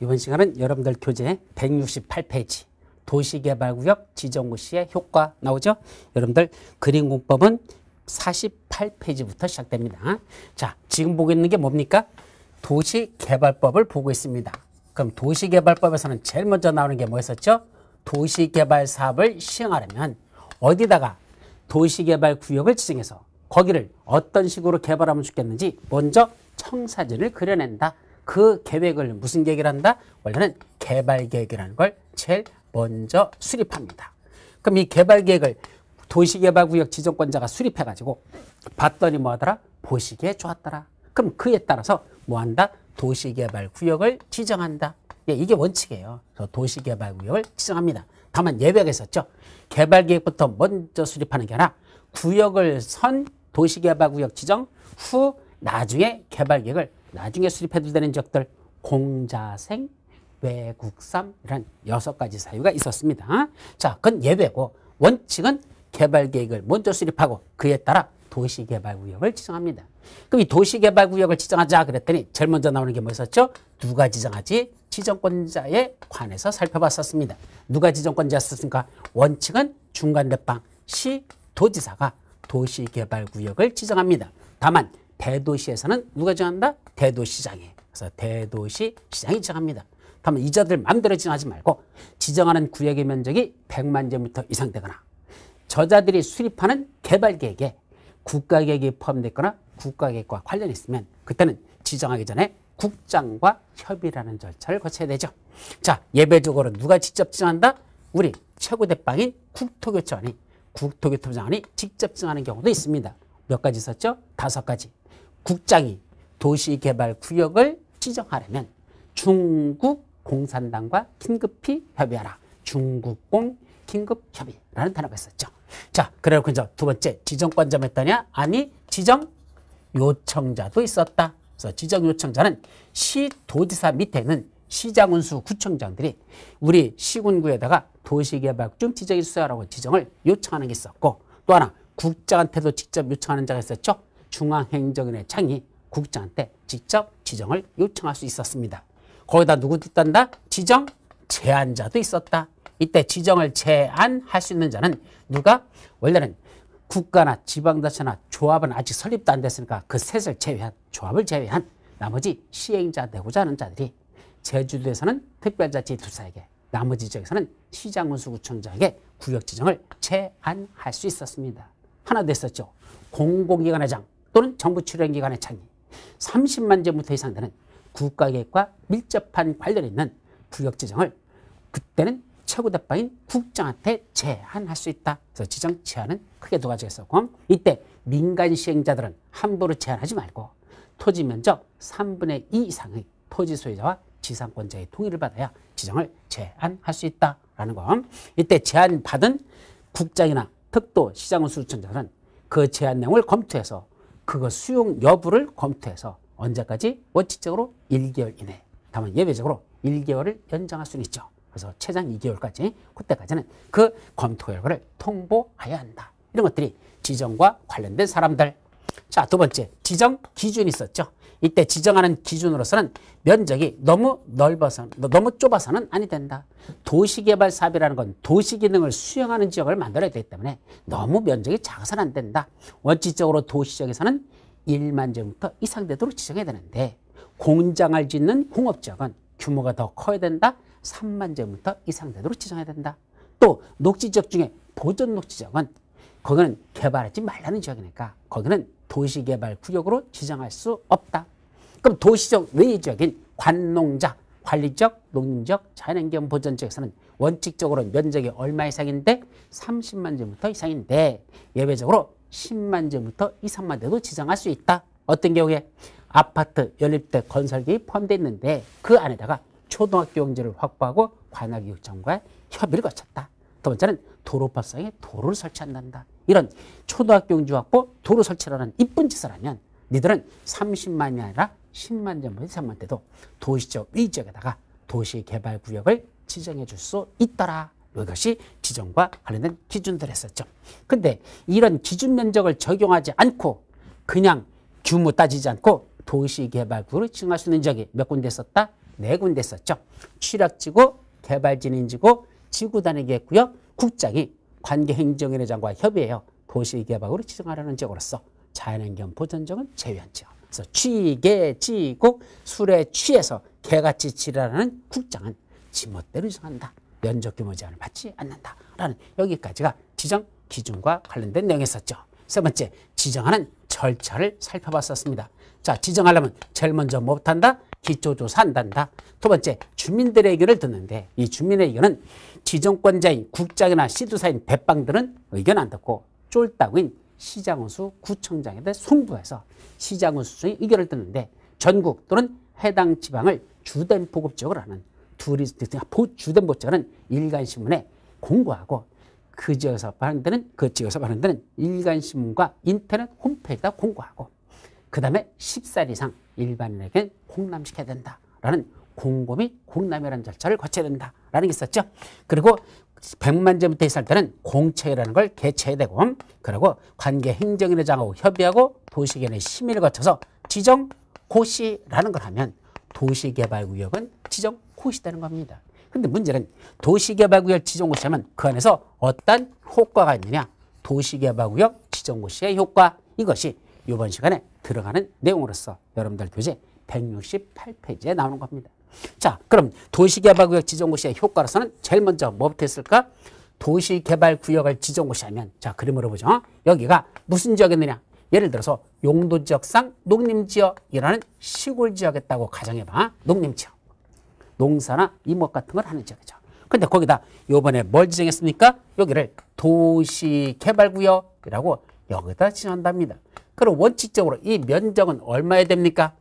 이번 시간은 여러분들 교재 168페이지 도시개발구역 지정고시의 효과 나오죠? 여러분들 그림공법은 48페이지부터 시작됩니다. 자, 지금 보고 있는 게 뭡니까? 도시개발법을 보고 있습니다. 그럼 도시개발법에서는 제일 먼저 나오는 게 뭐였었죠? 도시개발 사업을 시행하려면 어디다가 도시개발 구역을 지정해서 거기를 어떤 식으로 개발하면 좋겠는지 먼저 청사진을 그려낸다. 그 계획을 무슨 계획을 한다? 원래는 개발 계획이라는 걸 제일 먼저 수립합니다. 그럼 이 개발 계획을 도시개발구역 지정권자가 수립해가지고 봤더니 뭐하더라? 보시기에 좋았더라. 그럼 그에 따라서 뭐한다? 도시개발구역을 지정한다. 예, 이게 원칙이에요. 도시개발구역을 지정합니다. 다만 예외가 있었죠. 개발계획부터 먼저 수립하는 게 아니라 구역을 선 도시개발구역 지정 후 나중에 개발계획을 나중에 수립해도 되는 지역들 공자생, 외국삼 이런 여섯 가지 사유가 있었습니다. 자, 그건 예외고 원칙은 개발 계획을 먼저 수립하고 그에 따라 도시개발구역을 지정합니다. 그럼 이 도시개발구역을 지정하자 그랬더니 제일 먼저 나오는 게 뭐였었죠? 누가 지정하지? 지정권자에 관해서 살펴봤었습니다. 누가 지정권자였습니까? 원칙은 중간대방 시, 도지사가 도시개발구역을 지정합니다. 다만 대도시에서는 누가 정한다? 대도시장에 그래서 대도시 시장이 지정합니다. 다만 이자들 마음대로 지정하지 말고 지정하는 구역의 면적이 100만 제곱미터 이상 되거나 저자들이 수립하는 개발계획에 국가계획이 포함됐거나 국가계획과 관련 있으면 그때는 지정하기 전에 국장과 협의라는 절차를 거쳐야 되죠. 자 예배적으로 누가 직접 지정한다? 우리 최고 대빵인 국토교통이 국토교통장이 직접 지정하는 경우도 있습니다. 몇 가지 있었죠? 다섯 가지. 국장이 도시개발구역을 지정하려면 중국 공산당과 긴급히 협의하라. 중국공 긴급협의라는 단어가 있었죠. 자, 그래놓고 이제 두 번째 지정권자 했다냐? 아니, 지정 요청자도 있었다. 그래서 지정 요청자는 시도지사 밑에는 시장운수 구청장들이 우리 시군구에다가 도시개발 좀 지정해 주세요라고 지정을 요청하는 게 있었고 또 하나 국장한테도 직접 요청하는 자가 있었죠. 중앙행정인의 창이 국장한테 직접 지정을 요청할 수 있었습니다. 거기다 누구도 있다 지정 제한자도 있었다. 이때 지정을 제한할 수 있는 자는 누가? 원래는 국가나 지방자치나 조합은 아직 설립도 안 됐으니까 그 셋을 제외한 조합을 제외한 나머지 시행자 되고자 하는 자들이 제주도에서는 특별자치투사에게 나머지 지역에서는 시장군수구청장에게 구역 지정을 제한할 수 있었습니다. 하나 됐었죠. 공공기관의 장 또는 정부 출연기관의 창이 30만 제부터 이상 되는 국가계획과 밀접한 관련 있는 구역 지정을 그때는 최고 대파인 국장한테 제한할 수 있다. 그래서 지정 제한은 크게 두 가지가 있었고 이때 민간 시행자들은 함부로 제한하지 말고 토지 면적 3분의 2 이상의 토지 소유자와 지상권자의 동의를 받아야 지정을 제한할 수 있다라는 거. 이때 제한받은 국장이나 특도 시장운수청자는 그 제한 내용을 검토해서 그거 수용 여부를 검토해서 언제까지 원칙적으로 1개월 이내 다만 예외적으로 1개월을 연장할 수는 있죠. 그래서 최장 2개월까지 그때까지는 그 검토 결과를 통보해야 한다. 이런 것들이 지정과 관련된 사람들 자, 두 번째, 지정 기준이 있었죠. 이때 지정하는 기준으로서는 면적이 너무 넓어서, 너무 좁아서는 아니 된다. 도시개발 사업이라는 건 도시 기능을 수용하는 지역을 만들어야 되기 때문에 너무 면적이 작아서는 안 된다. 원칙적으로 도시 지역에서는 1만 제곱미터 이상 되도록 지정해야 되는데 공장을 짓는 공업지역은 규모가 더 커야 된다. 3만 제곱미터 이상 되도록 지정해야 된다. 또 녹지 지역 중에 보존 녹지 지역은 거기는 개발하지 말라는 지역이니까 거기는 도시개발 구역으로 지정할 수 없다. 그럼 도시적 외적인 관농자, 관리적, 농림적, 자연환경 보전지역에서는 원칙적으로 면적이 얼마 이상인데 30만 제부터 이상인데 예외적으로 10만 제부터 이상만 돼도 지정할 수 있다. 어떤 경우에 아파트 연립대 건설기획 포함되어 있는데 그 안에다가 초등학교 용지를 확보하고 관악유육청과 협의를 거쳤다. 두 번째는 도로법상에 도로를 설치한단다. 이런 초등학교 용지 학보 도로 설치라는 이쁜 짓을 하면 니들은 30만이 아니라 10만 점부터 3만 대도 도시적 위적에다가 도시개발구역을 지정해 줄 수 있더라. 이것이 지정과 관련된 기준들했었죠. 근데 이런 기준 면적을 적용하지 않고 그냥 규모 따지지 않고 도시개발구역을 지정할 수 있는 지역이 몇 군데 있었다? 네 군데 있었죠. 취락지구, 개발진인지구, 지구단위게 했고요. 국장이 관계행정위원회장과 협의해요. 도시개발으로 지정하라는 지역으로서 자연환경 보전적은 제외한 지역. 그래서 취계, 지국 술에 취해서 개같이 치랄하는 국장은 지멋대로 지정한다. 면적 규모 제한을 받지 않는다. 라는 여기까지가 지정 기준과 관련된 내용이었었죠. 세 번째, 지정하는 절차를 살펴봤었습니다. 자, 지정하려면 제일 먼저 뭐부 못한다? 기초조사한단다. 두 번째, 주민들의 의견을 듣는데 이 주민의 의견은 지정권자인 국장이나 시도사인 배빵들은 의견 안 듣고 쫄따구인 시장원수 구청장에다 송부해서 시장원수의 의견을 듣는데 전국 또는 해당 지방을 주된 보급 지역을 하는 둘이 주된 보장은 일간신문에 공고하고 그 지역에서 발행되는 그 지역에서 발행되는 일간신문과 인터넷 홈페이지에다 공고하고 그 다음에 10살 이상 일반인에게는 공남시켜야 된다라는 공고이 공남이라는 절차를 거쳐야 된다라는 게 있었죠. 그리고 100만 점부터 있을 때는 공채라는 걸 개최해야 되고 그리고 관계 행정인의 장하고 협의하고 도시계의 심의를 거쳐서 지정 고시라는 걸 하면 도시개발구역은 지정 고시되는 겁니다. 근데 문제는 도시개발구역 지정 고시하면 그 안에서 어떤 효과가 있느냐 도시개발구역 지정 고시의 효과 이것이 이번 시간에 들어가는 내용으로서 여러분들 교재 168페이지에 나오는 겁니다. 자, 그럼 도시개발구역 지정고시의 효과로서는 제일 먼저 뭐부터 했을까? 도시개발구역을 지정고시하면 자, 그림으로 보죠. 여기가 무슨 지역이느냐? 예를 들어서 용도지역상 농림지역이라는 시골지역이었다고 가정해봐. 농림지역. 농사나 임목 같은 걸 하는 지역이죠. 근데 거기다 요번에 뭘 지정했습니까? 여기를 도시개발구역이라고 여기다 지정한답니다. 그럼 원칙적으로 이 면적은 얼마에 됩니까?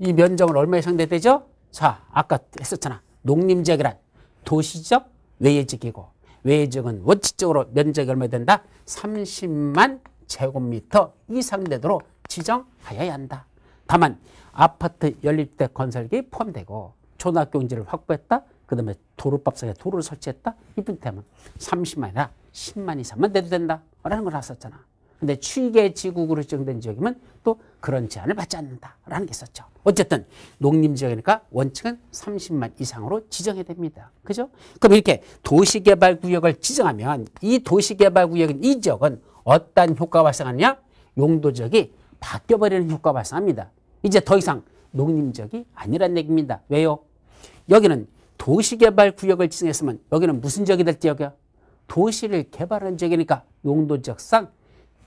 이 면적은 얼마에 상대되죠? 자, 아까 했었잖아. 농림지역이란 도시적 외지역이고 외지역은 원칙적으로 면적이 얼마 된다? 30만 제곱미터 이상 되도록 지정하여야 한다. 다만 아파트 연립대 건설기 포함되고 초등학교 용지를 확보했다. 그 다음에 도로밥상에 도로를 설치했다. 이분 때문에 30만이나 10만 이상만 돼도 된다. 라는 걸 했었잖아. 근데 취계 지국으로 지정된 지역이면 또 그런 제한을 받지 않는다라는 게 있었죠. 어쨌든 농림 지역이니까 원칙은 30만 이상으로 지정해야 됩니다. 그죠? 그럼 이렇게 도시개발 구역을 지정하면 이 도시개발 구역은이 지역은 어떤 효과가 발생하느냐? 용도 지역이 바뀌어 버리는 효과가 발생합니다. 이제 더 이상 농림 지역이 아니란 얘기입니다. 왜요? 여기는 도시개발 구역을 지정했으면 여기는 무슨 지역이 될 지역이야? 도시를 개발한 지역이니까 용도 지역상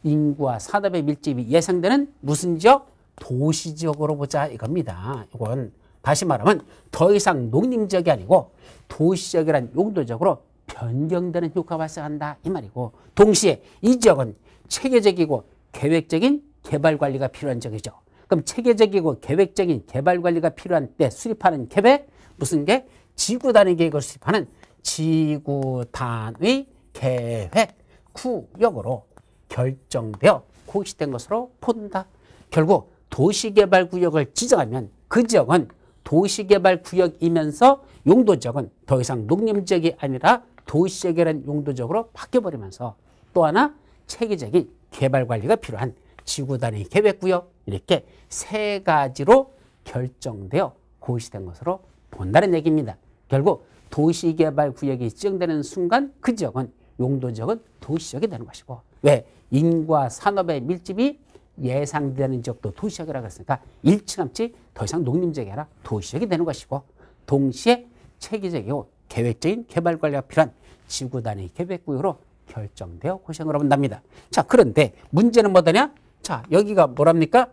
인구와 산업의 밀집이 예상되는 무슨 지역? 도시 지역으로 보자 이겁니다. 이걸 다시 말하면 더 이상 농림 지역이 아니고 도시 지역이란 용도적으로 변경되는 효과가 발생한다 이 말이고 동시에 이 지역은 체계적이고 계획적인 개발 관리가 필요한 지역이죠. 그럼 체계적이고 계획적인 개발 관리가 필요한 때 수립하는 계획 무슨 게 지구 단위 계획을 수립하는 지구 단위 계획 구역으로 결정되어 고시된 것으로 본다. 결국 도시개발구역을 지정하면 그 지역은 도시개발구역이면서 용도적은 더 이상 농림지역이 아니라 도시에게란 용도적으로 바뀌어버리면서 또 하나 체계적인 개발관리가 필요한 지구단위 계획구역 이렇게 세 가지로 결정되어 고시된 것으로 본다는 얘기입니다. 결국 도시개발구역이 지정되는 순간 그 지역은 용도적은 도시적이 되는 것이고 왜 인과 산업의 밀집이 예상되는 지역도 도시역이라 고했으니까 일찌감치 더 이상 농림지역이 아니라 도시역이 되는 것이고 동시에 체계적이고 계획적인 개발 관리가 필요한 지구 단위 계획구역으로 결정되어 고생로본답니다 자, 그런데 문제는 뭐더냐? 자, 여기가 뭐랍니까?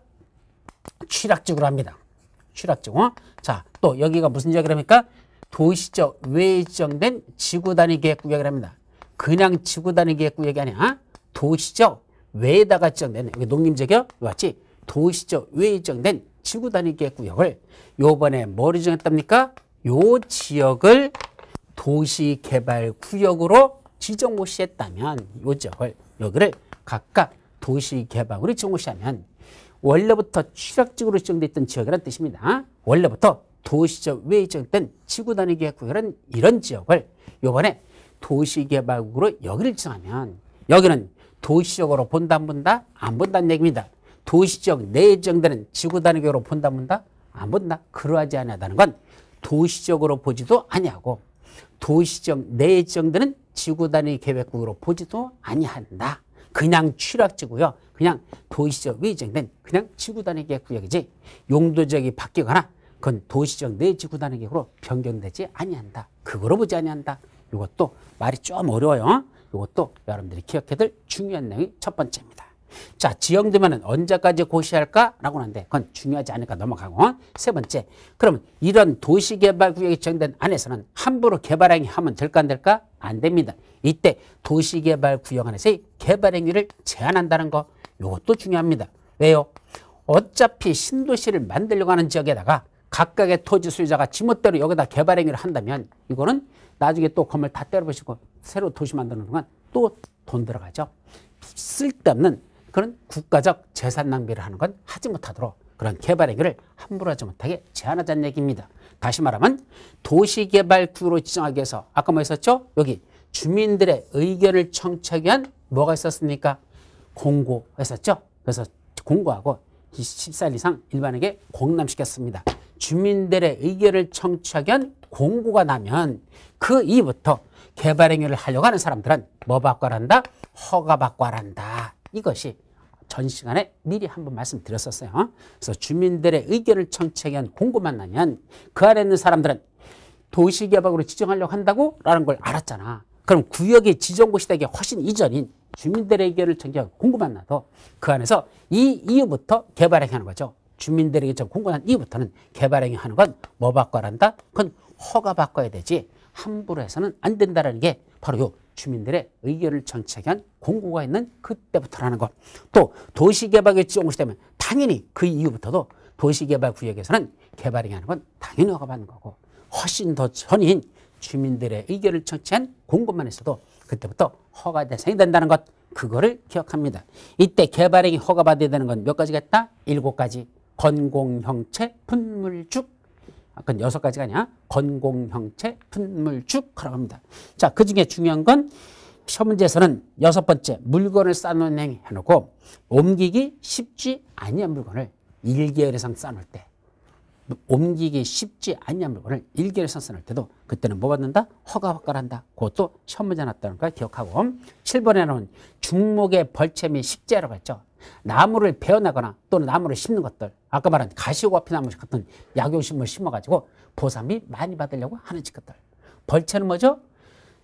취락지구로 합니다. 취락지구. 어? 자, 또 여기가 무슨 지역이랍니까? 도시적 외 지정된 지구 단위 계획구역이랍니다. 그냥 지구 단위 계획구역이 아니야. 도시적 외에다가 지정된 여기 농림재경 맞지? 도시적 외에 지정된 지구 단위계 획 구역을 요번에 뭐로 지정했답니까? 요 지역을 도시개발구역으로 지정 고시했다면 요 지역을 여기를 각각 도시개발구로 지정 고시하면 원래부터 취약지구로 지정됐던 지역이라 뜻입니다. 원래부터 도시적 외에 지정된 지구 단위 계획구역은 이런 지역을 요번에 도시개발구로 여기를 지정하면 여기는 도시적으로 본다 안 본다? 안 본다는 얘기입니다. 도시적 내정되는 네 지구 단위로 본다 본다? 안 본다. 그러하지 않다는 건 도시적으로 보지도 아니하고 도시적 내정되는 네 지구 단위 계획국으로 보지도 아니한다. 그냥 취락지고요. 그냥 도시적 외정된 그냥 지구 단위 계획구역이지 용도적이 바뀌거나 그건 도시적 내 네 지구 단위 계획으로 변경되지 아니한다. 그거로 보지 아니한다. 이것도 말이 좀 어려워요. 이것도 여러분들이 기억해야 될 중요한 내용이 첫 번째입니다. 자, 지형되면은 언제까지 고시할까라고 하는데 그건 중요하지 않을까 넘어가고 세 번째, 그러면 이런 도시개발구역이 지정된 안에서는 함부로 개발행위 하면 될까 안 될까? 안 됩니다. 이때 도시개발구역 안에서의 개발행위를 제한한다는 거 이것도 중요합니다. 왜요? 어차피 신도시를 만들려고 하는 지역에다가 각각의 토지 수유자가 지멋대로 여기다 개발행위를 한다면 이거는 나중에 또 건물 다때려부시고 새로 도시 만드는 건또돈 들어가죠. 쓸데없는 그런 국가적 재산 낭비를 하는 건 하지 못하도록 그런 개발 행위를 함부로 하지 못하게 제한하자는 얘기입니다. 다시 말하면 도시개발구로 지정하기 위해서 아까 뭐 했었죠? 여기 주민들의 의견을 청취하기 위한 뭐가 있었습니까? 공고했었죠? 그래서 공고하고 14일 이상 일반에게 공람시켰습니다. 주민들의 의견을 청취하견 공고가 나면 그 이부터 개발행위를 하려고 하는 사람들은 뭐 바꿔란다? 허가 바꿔란다. 이것이 전 시간에 미리 한 번 말씀드렸었어요. 그래서 주민들의 의견을 청취한 하 공고만 나면 그 아래 있는 사람들은 도시개발으로 지정하려고 한다고? 라는 걸 알았잖아. 그럼 구역의 지정고시 되기 훨씬 이전인 주민들의 의견을 청취한 하 공고만 나도 그 안에서 이 이후부터 개발행위 하는 거죠. 주민들에게 공고한 이후부터는 개발행위 하는 건 뭐 바꿔란다? 그건 허가 바꿔야 되지 함부로 해서는 안된다는게 바로 요 주민들의 의견을 정책한 공고가 있는 그때부터라는 것. 또 도시개발이 지정시 되면 당연히 그 이후부터도 도시개발 구역에서는 개발행위 하는 건 당연히 허가받는 거고 훨씬 더 전인 주민들의 의견을 청취한 공고만 있어도 그때부터 허가 대상이 된다는 것 그거를 기억합니다. 이때 개발행위 허가받아야 되는 건 몇 가지가 있다? 일곱 가지. 건공형체 분물죽 아까 여섯 가지가 아니야 건공형체 분물축하라고 합니다. 자, 그 중에 중요한 건 시험문제에서는 여섯 번째 물건을 쌓는 행위 해놓고 옮기기 쉽지 아니한 물건을 일개월 이상 쌓을 때 옮기기 쉽지 않냐 물건을 일개월선 써낼 때도 그때는 뭐 받는다? 허가허가한다. 그것도 시험 문제 났다는 걸 기억하고 7번에 나 중목의 벌채 및 식재라고 했죠. 나무를 베어내거나 또는 나무를 심는 것들 아까 말한 가시오과피나무 같은 약용식물 심어가지고 보상비 많이 받으려고 하는 것들 벌채는 뭐죠?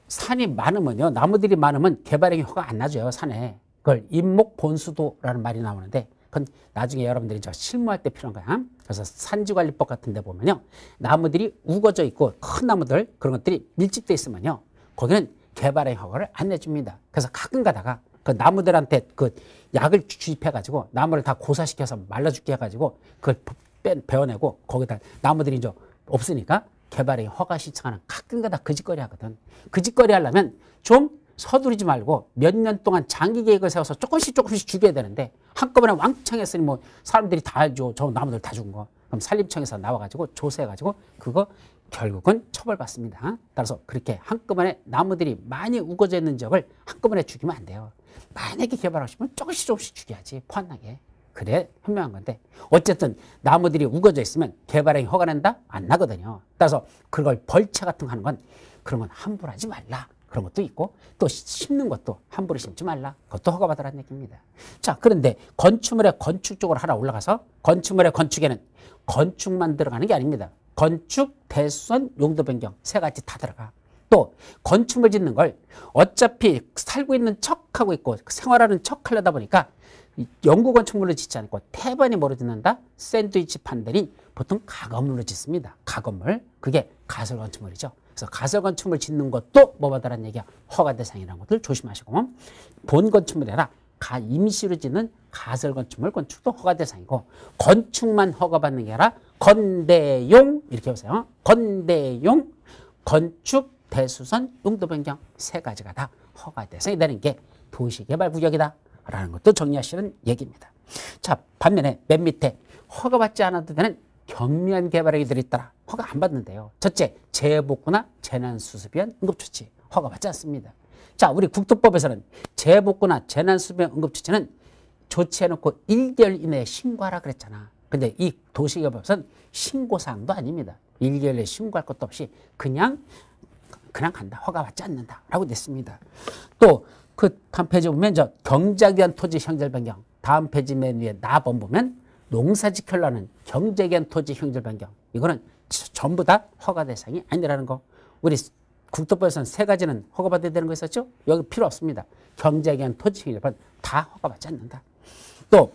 산이 많으면요 나무들이 많으면 개발행위 허가 안 나줘요 산에 그걸 임목본수도라는 말이 나오는데 그건 나중에 여러분들이 저 실무할 때 필요한 거야 그래서 산지관리법 같은 데 보면요 나무들이 우거져 있고 큰 나무들 그런 것들이 밀집돼 있으면요 거기는 개발행위 허가를 안 내줍니다 그래서 가끔 가다가 그 나무들한테 그 약을 주입해가지고 나무를 다 고사시켜서 말라 죽게 해가지고 그걸 빼, 베어내고 거기다 나무들이 이제 없으니까 개발에 허가 신청하는 가끔가다 그짓거리 하거든. 그짓거리 하려면 좀 서두르지 말고 몇 년 동안 장기 계획을 세워서 조금씩 조금씩 죽여야 되는데 한꺼번에 왕창 했으니 뭐 사람들이 다 알죠. 저 나무들 다 죽은 거. 그럼 산림청에서 나와가지고 조사해가지고 그거 결국은 처벌받습니다. 따라서 그렇게 한꺼번에 나무들이 많이 우거져 있는 지역을 한꺼번에 죽이면 안 돼요. 만약에 개발하고 싶으면 조금씩 조금씩 줄여야지 포함하게 그래 현명한 건데 어쨌든 나무들이 우거져 있으면 개발행위 허가 낸다? 안 나거든요 따라서 그걸 벌채 같은 거 하는 건 그런 건 함부로 하지 말라 그런 것도 있고 또 심는 것도 함부로 심지 말라 그것도 허가받으라는 얘기입니다 자 그런데 건축물의 건축 쪽으로 하나 올라가서 건축물의 건축에는 건축만 들어가는 게 아닙니다 건축, 대수선, 용도 변경 세 가지 다 들어가 또 건축물 짓는 걸 어차피 살고 있는 척하고 있고 생활하는 척 하려다 보니까 연구 건축물로 짓지 않고 태반이 뭐로 짓는다? 샌드위치 판들이 보통 가건물로 짓습니다. 가건물. 그게 가설 건축물이죠. 그래서 가설 건축물 짓는 것도 뭐받으라는 얘기야. 허가 대상이라는 것들 조심하시고 본 건축물이라 가 임시로 짓는 가설 건축물 건축도 허가 대상이고 건축만 허가받는 게 아니라 건대용 이렇게 보세요. 건대용 건축 대수선 용도 변경 세 가지가 다 허가 대상이 되는 게 도시개발구역이다. 라는 것도 정리하시는 얘기입니다. 자, 반면에 맨 밑에 허가받지 않아도 되는 경미한 개발액들이 있더라. 허가 안 받는데요. 첫째, 재복구나 재난수습 위원 응급조치. 허가받지 않습니다. 자, 우리 국토법에서는 재복구나 재난수습 위원 응급조치는 조치해놓고 1개월 이내에 신고하라 그랬잖아. 근데 이 도시개발법은 신고사항도 아닙니다. 1개월 내에 신고할 것도 없이 그냥 그냥 간다. 허가 받지 않는다. 라고 냈습니다. 또 그 다음 페이지 보면 저 경작에 대한 토지 형질 변경. 다음 페이지 맨 위에 나번 보면 농사 지켜라는 경제에 대한 토지 형질 변경. 이거는 전부 다 허가 대상이 아니라는 거. 우리 국토부에서는 세 가지는 허가받아야 되는 거 있었죠? 여기 필요 없습니다. 경제에 대한 토지 형질 변경 다 허가받지 않는다. 또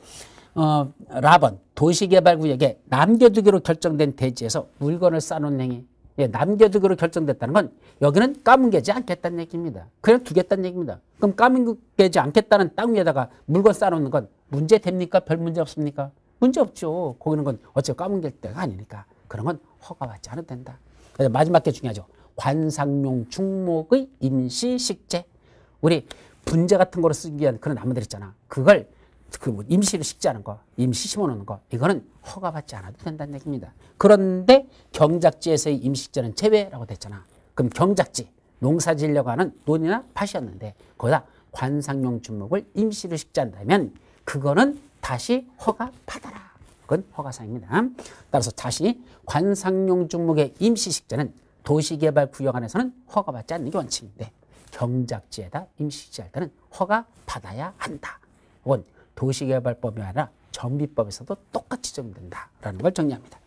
어, 라번 도시개발구역에 남겨두기로 결정된 대지에서 물건을 쌓는 행위 예, 남겨두기로 결정됐다는 건 여기는 까뭉개지 않겠다는 얘기입니다. 그냥 두겠다는 얘기입니다. 그럼 까뭉개지 않겠다는 땅 위에다가 물건 쌓아놓는 건 문제 됩니까? 별 문제 없습니까? 문제 없죠. 거기는 건 어째 까뭉갤 때가 아니니까 그런 건 허가받지 않아도 된다. 그래서 마지막 게 중요하죠. 관상용 중목의 임시 식재. 우리 분재 같은 거로 쓰기 위한 그런 나무들 있잖아. 그걸 그뭐 임시로 식자는 거, 임시 심어놓는 거, 이거는 허가받지 않아도 된다는 얘기입니다. 그런데 경작지에서의 임식자는 시 제외라고 됐잖아. 그럼 경작지, 농사 지으려고 하는 논이나 밭이었는데 거기다 관상용 주목을 임시로 식자한다면 그거는 다시 허가 받아라. 그건 허가사입니다. 따라서 다시 관상용 주목의 임시 식자는 도시개발 구역안에서는 허가받지 않는 게 원칙인데 경작지에다 임시 식자할 때는 허가 받아야 한다. 혹건 도시개발법이 아니라 전비법에서도 똑같이 적용된다라는 걸 정리합니다.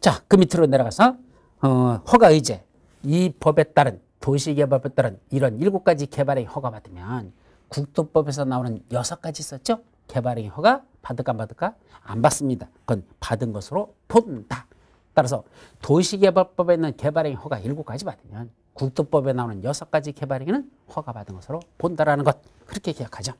자, 그 밑으로 내려가서 어, 허가 의제 이 법에 따른 도시개발법에 따른 이런 일곱 가지 개발행 허가 받으면 국토법에서 나오는 여섯 가지 있었죠? 개발행 허가 받을까 안 받을까 안 받습니다. 그건 받은 것으로 본다. 따라서 도시개발법에 있는 개발행 허가 일곱 가지 받으면 국토법에 나오는 여섯 가지 개발 행위는 허가받은 것으로 본다라는 것 그렇게 기억하죠.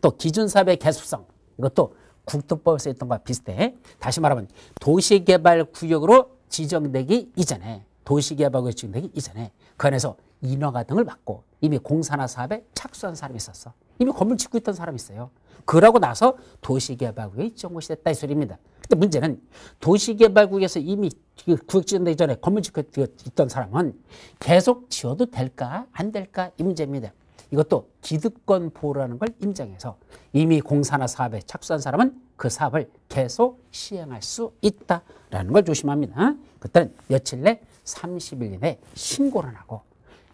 또 기준사업의 개수성 이것도 국토법에서 있던 것과 비슷해. 다시 말하면 도시개발구역으로 지정되기 이전에 도시개발구역 지정되기 이전에 그 안에서 인허가 등을 받고 이미 공사나 사업에 착수한 사람이 있었어. 이미 건물 짓고 있던 사람이 있어요. 그러고 나서 도시개발국역이 지원고시됐다 이 소리입니다. 근데 문제는 도시개발구에서 이미 그 구역 지정되기 전에 건물 짓고 있던 사람은 계속 지어도 될까 안 될까 이 문제입니다. 이것도 기득권 보호라는 걸 인정해서 이미 공사나 사업에 착수한 사람은 그 사업을 계속 시행할 수 있다라는 걸 조심합니다. 그때는 며칠 내 30일 이내 신고를 하고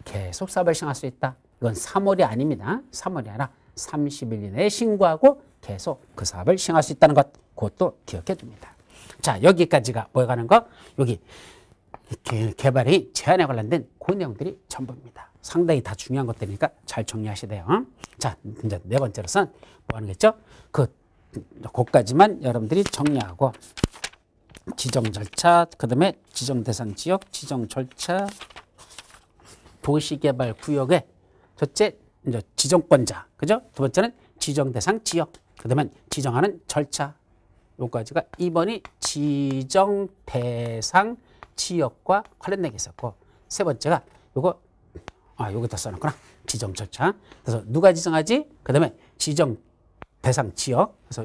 계속 사업을 시행할 수 있다. 이건 3월이 아닙니다. 3월이 아니라 30일 이내에 신고하고 계속 그 사업을 시행할 수 있다는 것 그것도 기억해 둡니다. 자 여기까지가 뭐에 관한 거? 여기 개발의 제한에 관련된 고 내용들이 전부입니다. 상당히 다 중요한 것들이니까 잘 정리하시대요. 자 이제 네 번째로선 뭐 하는겠죠? 그 곳까지만 여러분들이 정리하고 지정 절차, 그 다음에 지정 대상 지역, 지정 절차, 도시개발 구역의 첫째 이제 지정권자, 그죠? 두 번째는 지정 대상 지역, 그다음에 지정하는 절차. 요까지가 2번이 지정 대상 지역과 관련된 게 있었고 세 번째가 요거 아요기다 써놨구나 지정 절차 그래서 누가 지정하지 그 다음에 지정 대상 지역 그래서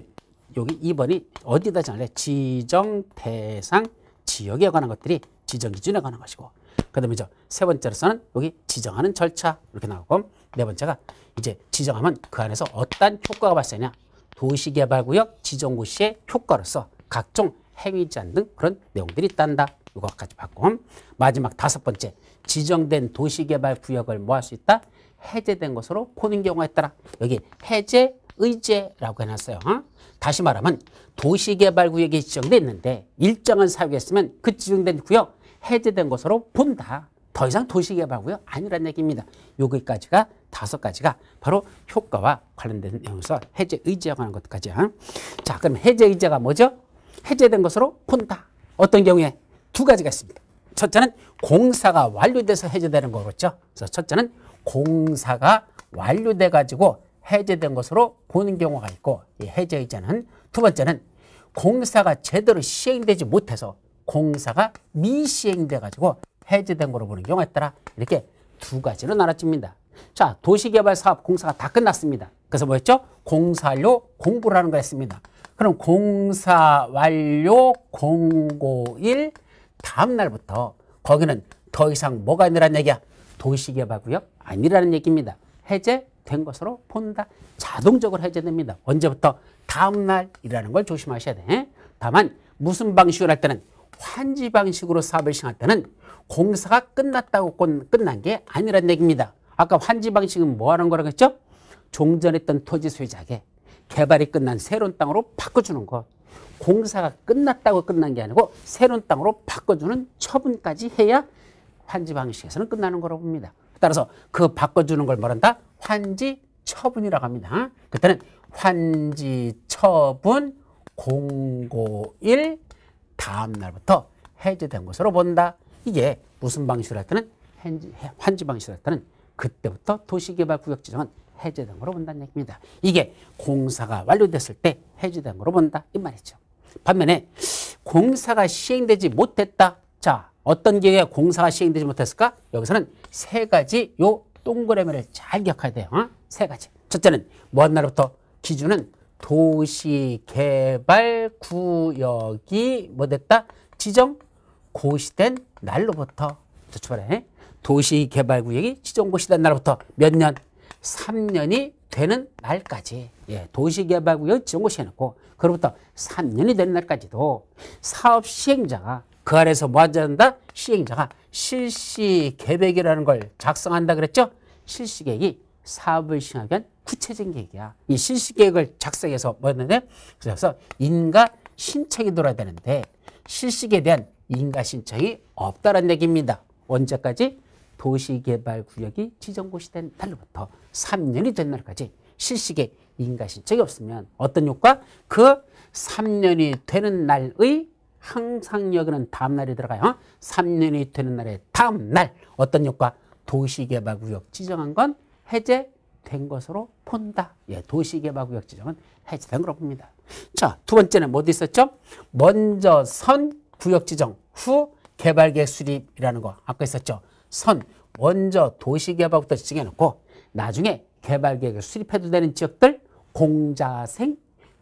여기 2번이 어디다 지 정할래 지정 대상 지역에 관한 것들이 지정 기준에 관한 것이고 그 다음에 세 번째로서는 여기 지정하는 절차 이렇게 나오고 네 번째가 이제 지정하면 그 안에서 어떤 효과가 발생하냐 도시개발구역 지정구시의 효과로서 각종 행위 제한 등 그런 내용들이 있단다. 이거까지 봤고 마지막 다섯 번째 지정된 도시개발 구역을 뭐 할 수 있다? 해제된 것으로 보는 경우에 따라 여기 해제 의제라고 해놨어요. 어? 다시 말하면 도시개발 구역이 지정돼 있는데 일정한 사유가 있으면 그 지정된 구역 해제된 것으로 본다. 더 이상 도시개발고요아니라는 얘기입니다. 여기까지가 다섯 가지가 바로 효과와 관련된 내용에서 해제 의지하고 하것까지 자, 그럼 해제 의지가 뭐죠? 해제된 것으로 본다. 어떤 경우에 두 가지가 있습니다. 첫째는 공사가 완료돼서 해제되는 거겠죠. 그렇죠? 그래서 첫째는 공사가 완료돼 가지고 해제된 것으로 보는 경우가 있고 이 해제 의제는 두 번째는 공사가 제대로 시행되지 못해서 공사가 미시행돼 가지고 해제된 거로 보는 경우에 따라 이렇게 두 가지로 나눠집니다. 자, 도시개발 사업 공사가 다 끝났습니다. 그래서 뭐였죠? 공사 료공부를 하는 거였습니다. 그럼 공사 완료 공고일 다음 날부터 거기는 더 이상 뭐가 아니라는 얘기야? 도시개발구역 아니라는 얘기입니다. 해제된 것으로 본다. 자동적으로 해제됩니다. 언제부터? 다음 날이라는 걸 조심하셔야 돼. 다만 무슨 방식으로 할 때는 환지 방식으로 사업을 시행할 때는 공사가 끝났다고 끝난 게아니라는 얘기입니다. 아까 환지 방식은 뭐 하는 거라고 했죠? 종전했던 토지 소유자에게 개발이 끝난 새로운 땅으로 바꿔주는 거. 공사가 끝났다고 끝난 게 아니고 새로운 땅으로 바꿔주는 처분까지 해야 환지 방식에서는 끝나는 거라고 봅니다. 따라서 그 바꿔주는 걸 뭐란다? 환지 처분이라고 합니다. 그때는 환지 처분 공고일 다음 날부터 해제된 것으로 본다. 이게 무슨 방식으로 할 때는 환지 방식으로 할 때는 그때부터 도시개발구역 지정은 해제된 거로 본다는 얘기입니다. 이게 공사가 완료됐을 때 해제된 거로 본다 이 말이죠. 반면에 공사가 시행되지 못했다. 자 어떤 기회에 공사가 시행되지 못했을까? 여기서는 세 가지 요 동그라미를 잘 기억해야 돼요. 어? 세 가지. 첫째는 먼 날부터 기준은 도시개발구역이 뭐 됐다? 지정 고시된 날로부터 도 출발해. 도시개발구역이 지정 고시된 날로부터 몇 년? 3년이 되는 날까지 예, 도시개발구역 지정 고시해놓고 그로부터 3년이 되는 날까지도 사업 시행자가 그 아래서 뭐 하자 한다? 시행자가 실시계획이라는 걸 작성한다 그랬죠? 실시계획이 사업을 시행하기 위한 구체적인 얘기야. 이 실시 계획을 작성해서 뭐였는데 그래서 인가 신청이 돌아야 되는데 실시에 대한 인가 신청이 없다는 얘기입니다. 언제까지? 도시개발구역이 지정고시된 날로부터 3년이 된 날까지 실시계 인가 신청이 없으면 어떤 효과? 그 3년이 되는 날의 항상 여기는 다음날이 들어가요. 3년이 되는 날의 다음날 어떤 효과? 도시개발구역 지정한 건 해제 된 것으로 본다. 예, 도시개발구역 지정은 해제된 걸로 봅니다. 자, 두 번째는 뭐도 있었죠? 먼저 선 구역 지정, 후 개발계획 수립이라는 거 아까 있었죠? 선, 먼저 도시개발부터 지정해놓고 나중에 개발계획을 수립해도 되는 지역들 공자생,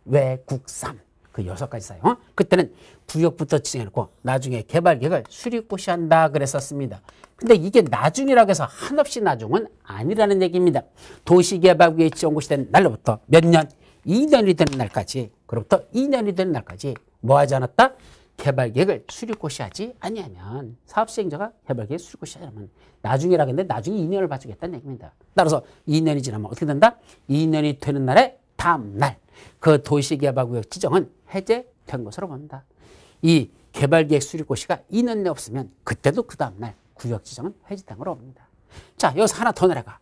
외국삼 그 여섯 가지 사용. 그때는 구역부터 지정해놓고 나중에 개발계획을 수립고시한다 그랬었습니다. 근데 이게 나중이라고 해서 한없이 나중은 아니라는 얘기입니다. 도시개발구역이 지원고시된 날로부터 몇 년? 2년이 되는 날까지 그로부터 2년이 되는 날까지 뭐 하지 않았다? 개발계획을 수립고시하지 아니하면 사업시행자가 개발계획 수립고시하면 나중이라 는데 나중에 2년을 봐주겠다는 얘기입니다. 따라서 2년이 지나면 어떻게 된다? 2년이 되는 날에 다음날 그 도시개발구역 지정은 해제된 것으로 봅니다. 이 개발계획 수립고시가 2년 내 없으면 그때도 그 다음날 구역 지정은 해지 땅으로 옵니다. 자, 여기서 하나 더 내려가.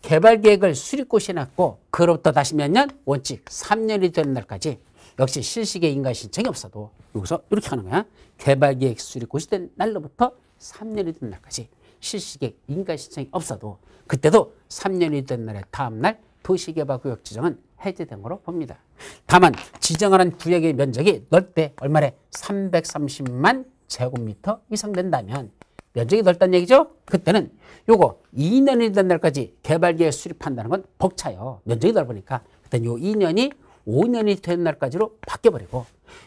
개발 계획을 수립고시해 놨고 그로부터 다시 몇 년? 원칙 3년이 되는 날까지 역시 실시계 인가 신청이 없어도 여기서 이렇게 하는 거야. 개발 계획 수립고시 된 날로부터 3년이 된 날까지 실시계 인가 신청이 없어도 그때도 3년이 된 날의 다음 날 도시개발구역 지정은 해제된 거로 봅니다. 다만 지정하는 구역의 면적이 넓대 얼마래? 330만 제곱미터 이상 된다면 면적이 넓다는 얘기죠? 그때는 요거 2년이 된 날까지 개발계획 수립한다는 건 벅차요. 면적이 넓으니까. 그땐 요 2년이 5년이 된 날까지로 바뀌어버리고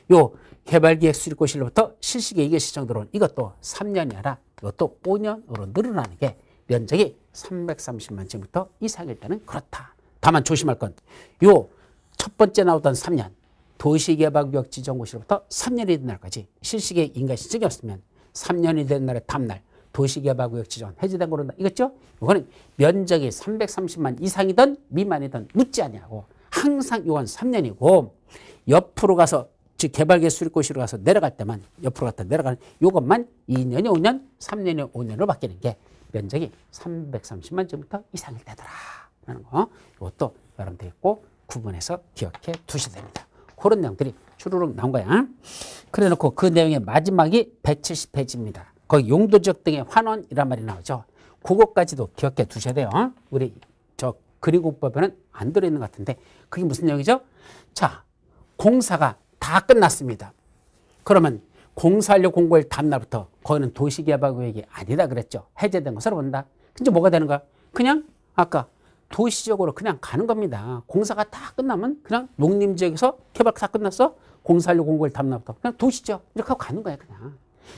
요개발계획 수립고시로부터 실시계획의 시정 들어온 이것도 3년이 아니라 이것도 5년으로 늘어나는 게 면적이 330만 층부터 이상일 때는 그렇다. 다만 조심할 건 요 첫 번째 나오던 3년 도시개발구역 지정고시로부터 3년이 된 날까지 실시계획 인가시적이 없으면 3년이 된 날에 다날 도시개발구역 지정 해제된 거로 이겼죠? 이거는 면적이 330만 이상이든 미만이든 묻지 아니하고 항상 요건 3년이고 옆으로 가서 즉 개발계 수립고시로 가서 내려갈 때만 옆으로 갔다 내려가는 요것만 2년이 5년, 3년이 5년으로 바뀌는 게 면적이 330만 제부터 이상일 때더라 라는 거 이것도 여러분들 있고 구분해서 기억해 두셔야 됩니다. 그런 내용들이 주르륵 나온 거야. 그래 놓고 그 내용의 마지막이 170페이지입니다. 거기 용도 적 등의 환원이란 말이 나오죠. 그것까지도 기억해 두셔야 돼요. 우리 저 그리고법에는 안 들어있는 것 같은데 그게 무슨 내용이죠? 자, 공사가 다 끝났습니다. 그러면 공사하려 고 공고일 다음날부터 거기는 도시개발구역이 아니다 그랬죠. 해제된 것으로 본다. 근데 뭐가 되는 거야? 그냥 아까 도시적으로 그냥 가는 겁니다. 공사가 다 끝나면 그냥 농림지역에서 개발 다 끝났어? 공사하려고 공고를 담나부터 그냥 도시죠. 이렇게 하고 가는 거야 그냥.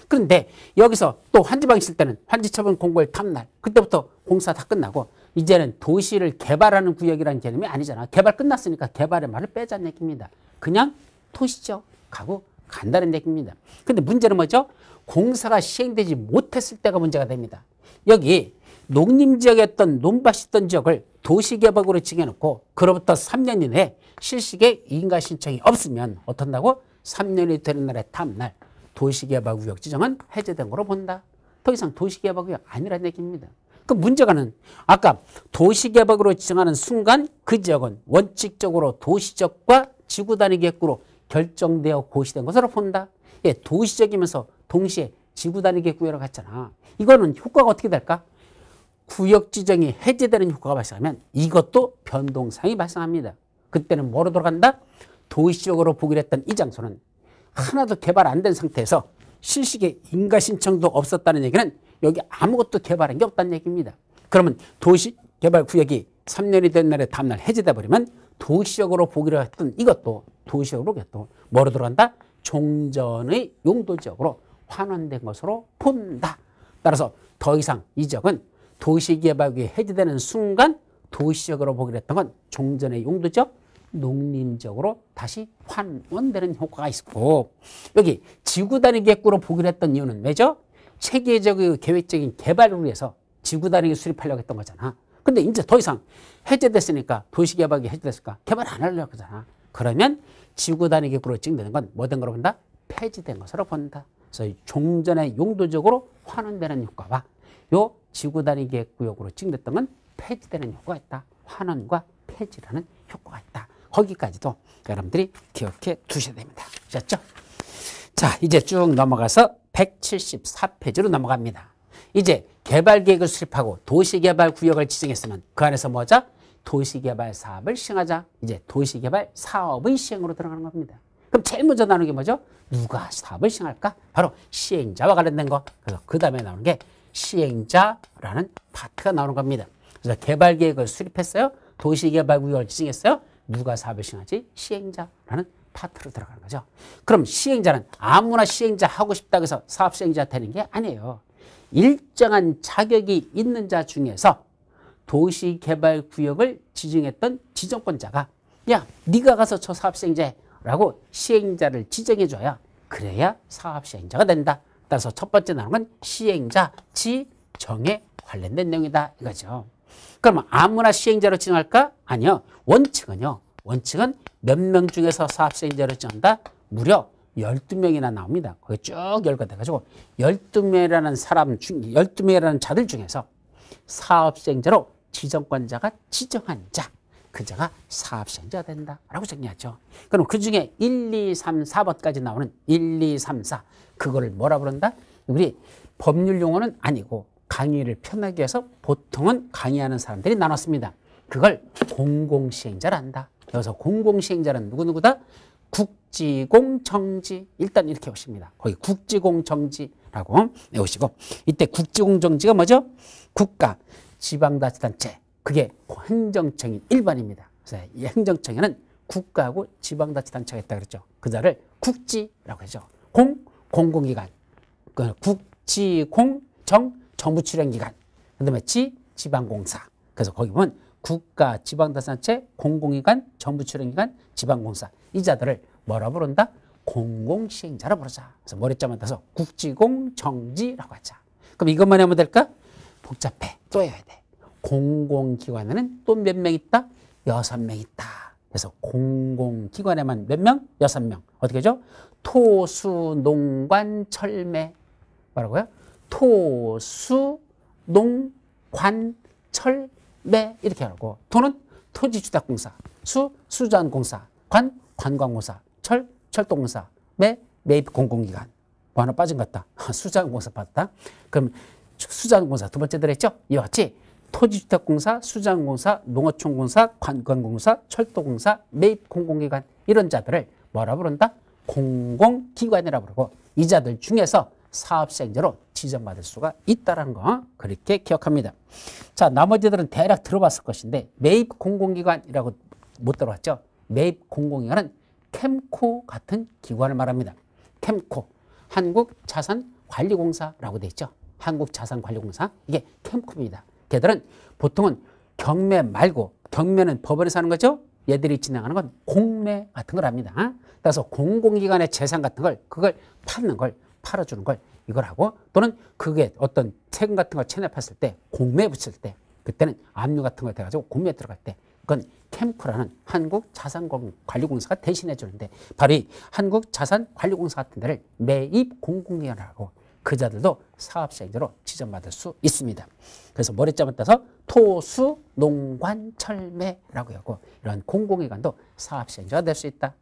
그런데 여기서 또 환지방 있을 때는 환지처분 공고를 탐날 그때부터 공사 다 끝나고 이제는 도시를 개발하는 구역이라는 개념이 아니잖아. 개발 끝났으니까 개발의 말을 빼자는 얘기입니다. 그냥 도시죠. 가고 간다는 얘기입니다. 근데 문제는 뭐죠? 공사가 시행되지 못했을 때가 문제가 됩니다. 여기 농림지역이었던 논밭이 있던 지역을 도시개발구로 칭해놓고 그로부터 3년 이내에 실시계 획 인가 신청이 없으면 어떤다고? 3년이 되는 날의 다음날 도시개발구역 지정은 해제된 거로 본다. 더 이상 도시개발구역 아니라는 얘기입니다. 그 문제가는 아까 도시개발구로 지정하는 순간 그 지역은 원칙적으로 도시적과 지구단위 계획구로 결정되어 고시된 것으로 본다. 예, 도시적이면서 동시에 지구단위 계획구역이라고 잖아 이거는 효과가 어떻게 될까? 구역 지정이 해제되는 효과가 발생하면 이것도 변동사항이 발생합니다. 그때는 뭐로 돌아간다? 도시적으로 보기로 했던 이 장소는 하나도 개발 안 된 상태에서 실시계 인가 신청도 없었다는 얘기는 여기 아무것도 개발한 게 없다는 얘기입니다. 그러면 도시 개발 구역이 3년이 된 날에 다음날 해제돼 버리면 도시적으로 보기로 했던 이것도 도시적으로 또 뭐로 들어간다? 종전의 용도 지역으로 환원된 것으로 본다. 따라서 더 이상 이 지역은 도시개발이 해제되는 순간 도시적으로 보기로 했던 건 종전의 용도적 농림적으로 다시 환원되는 효과가 있었고 여기 지구 단위 계획구로 보기로 했던 이유는 왜죠? 체계적인 계획적인 개발을 위해서 지구 단위를 수립하려고 했던 거잖아. 근데 이제 더 이상 해제됐으니까 도시개발이 해제됐으니까 개발 안 하려고 했잖아 그러면 지구 단위 계획구로 찍는 건 뭐든 거로 본다? 폐지된 것으로 본다. 그래서 종전의 용도적으로 환원되는 효과와 요 지구 단위계획구역으로 찍렸던 건 폐지되는 효과가 있다. 환원과 폐지라는 효과가 있다. 거기까지도 여러분들이 기억해 두셔야 됩니다. 아셨죠? 자, 이제 쭉 넘어가서 174페이지로 넘어갑니다. 이제 개발 계획을 수립하고 도시개발 구역을 지정했으면 그 안에서 뭐자? 도시개발 사업을 시행하자. 이제 도시개발 사업의 시행으로 들어가는 겁니다. 그럼 제일 먼저 나오는 게 뭐죠? 누가 사업을 시행할까? 바로 시행자와 관련된 거. 그래서 그 다음에 나오는 게 시행자라는 파트가 나오는 겁니다. 그래서 개발 계획을 수립했어요. 도시개발구역을 지정했어요. 누가 사업을 시행하지? 시행자라는 파트로 들어가는 거죠. 그럼 시행자는 아무나 시행자 하고 싶다고 해서 사업 시행자 되는 게 아니에요. 일정한 자격이 있는 자 중에서 도시개발구역을 지정했던 지정권자가 야 네가 가서 저 사업 시행자 라고 시행자를 지정해줘야 그래야 사업 시행자가 된다. 따라서 첫 번째 나오는 건 시행자, 지, 정에 관련된 내용이다 이거죠. 그럼 아무나 시행자로 지정할까? 아니요. 원칙은요. 원칙은 몇 명 중에서 사업 시행자로 지정한다? 무려 12명이나 나옵니다. 거기 쭉 열거돼가지고 12명이라는 사람 중, 12명이라는 자들 중에서 사업 시행자로 지정권자가 지정한 자, 그 자가 사업 시행자가 된다라고 정리하죠. 그럼 그 중에 1, 2, 3, 4번까지 나오는 1, 2, 3, 4. 그걸 뭐라 그런다? 우리 법률 용어는 아니고 강의를 편하게 해서 보통은 강의하는 사람들이 나눴습니다. 그걸 공공시행자를 한다. 여기서 공공시행자는 누구누구다? 국지공정지. 일단 이렇게 오십니다. 거기 국지공정지라고 외우시고 이때 국지공정지가 뭐죠? 국가, 지방자치단체. 그게 행정청인 일반입니다. 그래서 이 행정청에는 국가하고 지방자치단체가 있다 그랬죠. 그자를 국지라고 하죠. 공 공공기관, 그 국지공정 정부 출연기관, 그 다음에 지 지방공사. 그래서 거기 보면 국가, 지방자산체, 공공기관, 정부 출연기관, 지방공사 이 자들을 뭐라 부른다? 공공시행자라 부르자. 그래서 머리자만 따서 국지공정지라고 하자. 그럼 이것만 하면 될까? 복잡해. 또 해야 돼. 공공기관에는 또 몇 명 있다? 여섯 명 있다. 그래서 공공기관에만 몇 명? 여섯 명. 어떻게 하죠 토수 농관 철매 뭐라고요? 토수 농관 철매 이렇게 하고 토는 토지주택공사 수수자공사관 관광공사 철 철도공사 매 매입 공공기관 뭐 하나 빠진 것 같다 수자공사 빠졌다 그럼 수자공사두 번째 들었죠 이와 같이 토지주택공사, 수자공사 농어촌공사, 관광공사, 철도공사, 매입 공공기관 이런 자들을 뭐라 부른다? 공공기관이라고 그러고 이자들 중에서 사업생제로 지정받을 수가 있다는 거 그렇게 기억합니다. 자 나머지들은 대략 들어봤을 것인데 매입 공공기관이라고 못 들어봤죠. 매입 공공기관은 캠코 같은 기관을 말합니다. 캠코 한국자산관리공사라고 돼 있죠. 한국자산관리공사 이게 캠코입니다. 걔들은 보통은 경매 말고 경매는 법원에서 하는 거죠. 얘들이 진행하는 건 공매 같은 걸 합니다. 따라서 공공기관의 재산 같은 걸 그걸 파는걸 팔아주는 걸 이걸 하고 또는 그게 어떤 세금 같은 걸 체납했을 때공매 붙일 때 그때는 압류 같은 거 돼가지고 공매 들어갈 때 그건 캠프라는 한국 자산관리공사가 대신해 주는데 바로 이 한국 자산관리공사 같은 데를 매입 공공기관이라고 그 자들도 사업시행자로 지정받을 수 있습니다. 그래서 머리자만 따서 토수, 농관, 철매라고 하고 이런 공공기관도 사업시행자가 될 수 있다.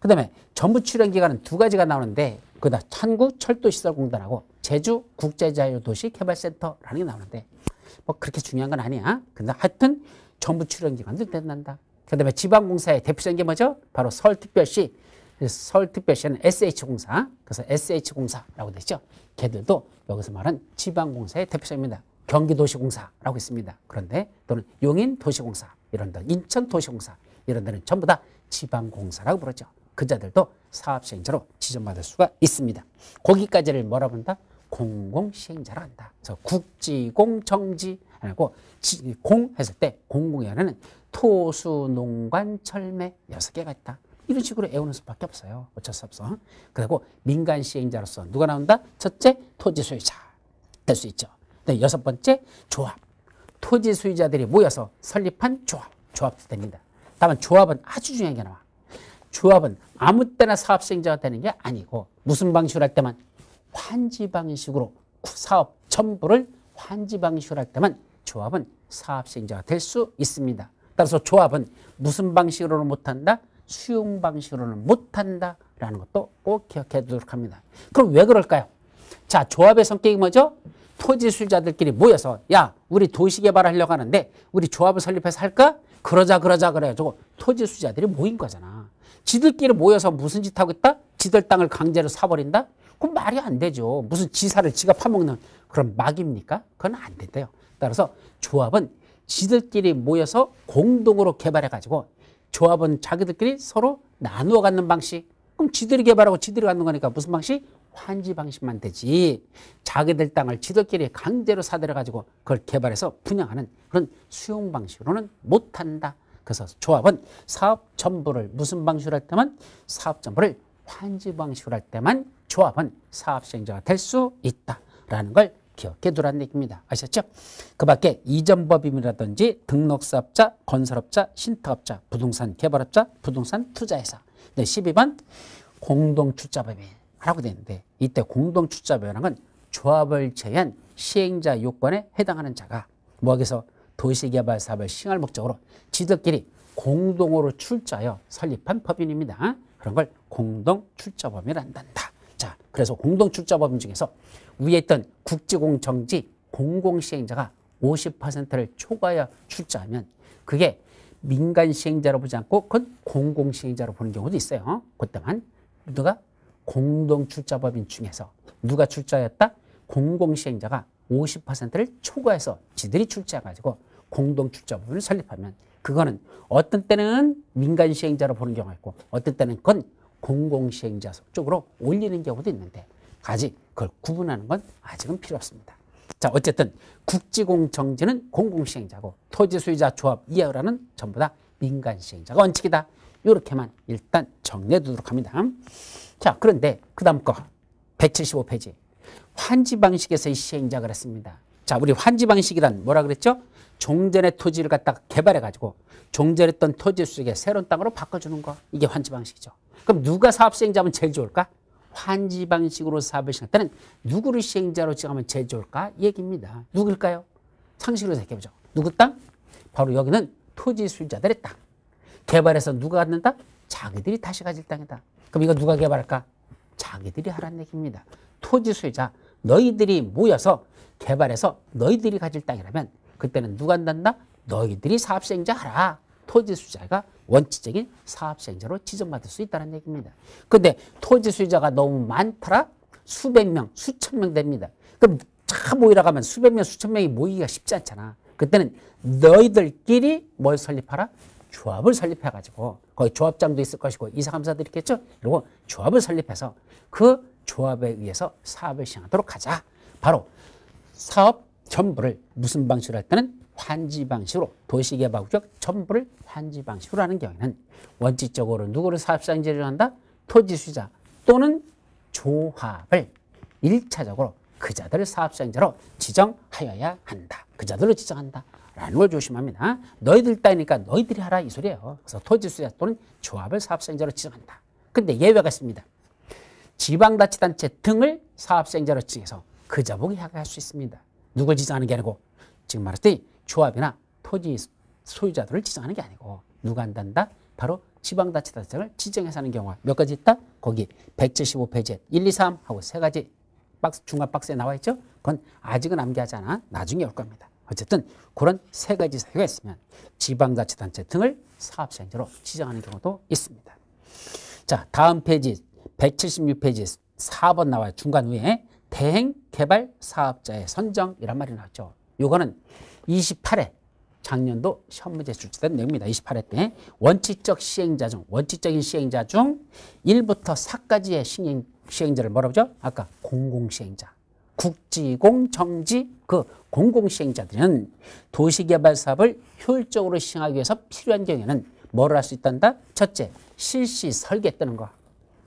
그 다음에 전부 출연기관은 두 가지가 나오는데 그다 한국 철도시설공단하고 제주 국제자유도시개발센터라는 게 나오는데 뭐 그렇게 중요한 건 아니야. 근데 하여튼 전부 출연기관도 된다그 다음에 지방공사의 대표적인 게 뭐죠? 바로 서울특별시 서울특별시는 에 SH공사, 그래서 SH공사라고 되죠. 걔들도 여기서 말한 지방공사의 대표적입니다. 경기도시공사라고 있습니다. 그런데 또는 용인도시공사, 이런 데 인천도시공사, 이런 데는 전부 다 지방공사라고 부르죠. 그자들도 사업시행자로 지정받을 수가 있습니다. 거기까지를 뭐라 본다? 공공시행자라 한다. 그래서 국지공정지 아니고 공 했을 때 공공이 하는 토수농관철매 여섯 개가 있다. 이런 식으로 애우는 수밖에 없어요. 어쩔 수 없어. 그리고 민간 시행자로서 누가 나온다? 첫째, 토지 소유자 될 수 있죠. 네, 여섯 번째, 조합. 토지 소유자들이 모여서 설립한 조합. 조합도 됩니다. 다만 조합은 아주 중요한 게 나와. 조합은 아무 때나 사업 시행자가 되는 게 아니고 무슨 방식으로 할 때만 환지 방식으로 사업 전부를 환지 방식으로 할 때만 조합은 사업 시행자가 될 수 있습니다. 따라서 조합은 무슨 방식으로는 못한다? 수용 방식으로는 못한다라는 것도 꼭 기억해 두도록 합니다. 그럼 왜 그럴까요? 자, 조합의 성격이 뭐죠? 토지술자들끼리 모여서 야, 우리 도시개발하려고 하는데 우리 조합을 설립해서 할까? 그러자 그러자 그래가지 토지술자들이 모인 거잖아. 지들끼리 모여서 무슨 짓 하고 있다? 지들 땅을 강제로 사버린다? 그건 말이 안 되죠. 무슨 지사를 지가 파먹는 그런 막입니까? 그건 안 된대요. 따라서 조합은 지들끼리 모여서 공동으로 개발해가지고 조합은 자기들끼리 서로 나누어 갖는 방식. 그럼 지들이 개발하고 지들이 갖는 거니까 무슨 방식? 환지 방식만 되지. 자기들 땅을 지들끼리 강제로 사들여가지고 그걸 개발해서 분양하는 그런 수용 방식으로는 못한다. 그래서 조합은 사업 전부를 무슨 방식으로 할 때만 사업 전부를 환지 방식으로 할 때만 조합은 사업 시행자가 될 수 있다라는 걸 기억해 두라는 얘기입니다. 아셨죠? 그 밖에 이전법인이라든지 등록사업자, 건설업자, 신탁업자, 부동산 개발업자, 부동산 투자회사. 네, 12번 공동출자법인 하라고 되는데 이때 공동출자법인이라는 건 조합을 제외한 시행자 요건에 해당하는 자가 뭐에서 도시개발 사업을 시행할 목적으로 지들끼리 공동으로 출자하여 설립한 법인입니다. 그런 걸 공동출자법인이라 다 자, 그래서 공동출자법인 중에서 위에 있던 국지공정지 공공시행자가 50%를 초과하여 출자하면 그게 민간 시행자로 보지 않고 그건 공공 시행자로 보는 경우도 있어요. 어? 그때만 누가 공동 출자법인 중에서 누가 출자였다? 공공 시행자가 50%를 초과해서 지들이 출자가지고 해 공동 출자법을 설립하면 그거는 어떤 때는 민간 시행자로 보는 경우가 있고 어떤 때는 그건 공공시행자 쪽으로 올리는 경우도 있는데 아직 그걸 구분하는 건 아직은 필요 없습니다. 자 어쨌든 국지공정지는 공공시행자고 토지소유자 조합 이하라는 전부 다 민간시행자가 원칙이다. 이렇게만 일단 정리해두도록 합니다. 자 그런데 그 다음 거 175페이지 환지 방식에서의 시행자 그랬습니다. 자 우리 환지 방식이란 뭐라 그랬죠? 종전의 토지를 갖다가 개발해가지고 종전했던 토지 수익에 새로운 땅으로 바꿔주는 거 이게 환지 방식이죠. 그럼 누가 사업 시행자면 제일 좋을까? 환지 방식으로 사업을 시행할 때는 누구를 시행자로 지정하면 제일 좋을까? 얘기입니다. 누굴까요? 상식으로 생각해보죠. 누구 땅? 바로 여기는 토지 수유자들의 땅. 개발해서 누가 갖는다? 자기들이 다시 가질 땅이다. 그럼 이거 누가 개발할까? 자기들이 하라는 얘기입니다. 토지 수유자, 너희들이 모여서 개발해서 너희들이 가질 땅이라면 그때는 누가 한단다? 너희들이 사업 시행자 하라. 토지 수자가 원칙적인 사업 시행자로 지정받을 수 있다는 얘기입니다. 근데 토지 수자가 너무 많더라? 수백 명, 수천 명 됩니다. 그럼 차 모이라고 면 수백 명, 수천 명이 모이기가 쉽지 않잖아. 그때는 너희들끼리 뭘 설립하라? 조합을 설립해가지고 거기 조합장도 있을 것이고 이사감사도 있겠죠? 그리고 조합을 설립해서 그 조합에 의해서 사업을 시행하도록 하자. 바로 사업 전부를 무슨 방식으로 할 때는 환지 방식으로 도시개발구역 전부를 환지 방식으로 하는 경우에는 원칙적으로 누구를 사업상제로 한다? 토지수자 또는 조합을 일차적으로그 자들을 사업상제로 지정하여야 한다. 그 자들로 지정한다. 라는 걸 조심합니다. 너희들 따니까 너희들이 하라 이 소리예요. 그래서 토지수자 또는 조합을 사업상제로 지정한다. 근데 예외가 있습니다. 지방자치단체 등을 사업생자로 칭해서 그 자복이 하게 할수 있습니다. 누굴 지정하는 게 아니고 지금 말했듯이 조합이나 토지 소유자들을 지정하는 게 아니고 누가 한단다? 바로 지방자치단체장을 지정해서 하는 경우가 몇 가지 있다? 거기 175페이지에 1, 2, 3 하고 세 가지 박스, 중간 박스에 나와 있죠? 그건 아직은 암기하지 않아. 나중에 올 겁니다. 어쨌든 그런 세 가지 사유가 있으면 지방자치단체 등을 사업시행제로 지정하는 경우도 있습니다. 자, 다음 페이지 176페이지 4번 나와요. 중간 위에 대행개발사업자의 선정이란 말이 나왔죠. 요거는 28회 작년도 시험문제 출제된 내용입니다. 28회 때 원칙적 시행자 중 원칙적인 시행자 중 1부터 4까지의 시행, 시행자를 뭐라고 죠 아까 공공시행자 국지공, 정지 그 공공시행자들은 도시개발 사업을 효율적으로 시행하기 위해서 필요한 경우에는 뭐를 할 수 있단다? 첫째, 실시 설계 뜨는 거.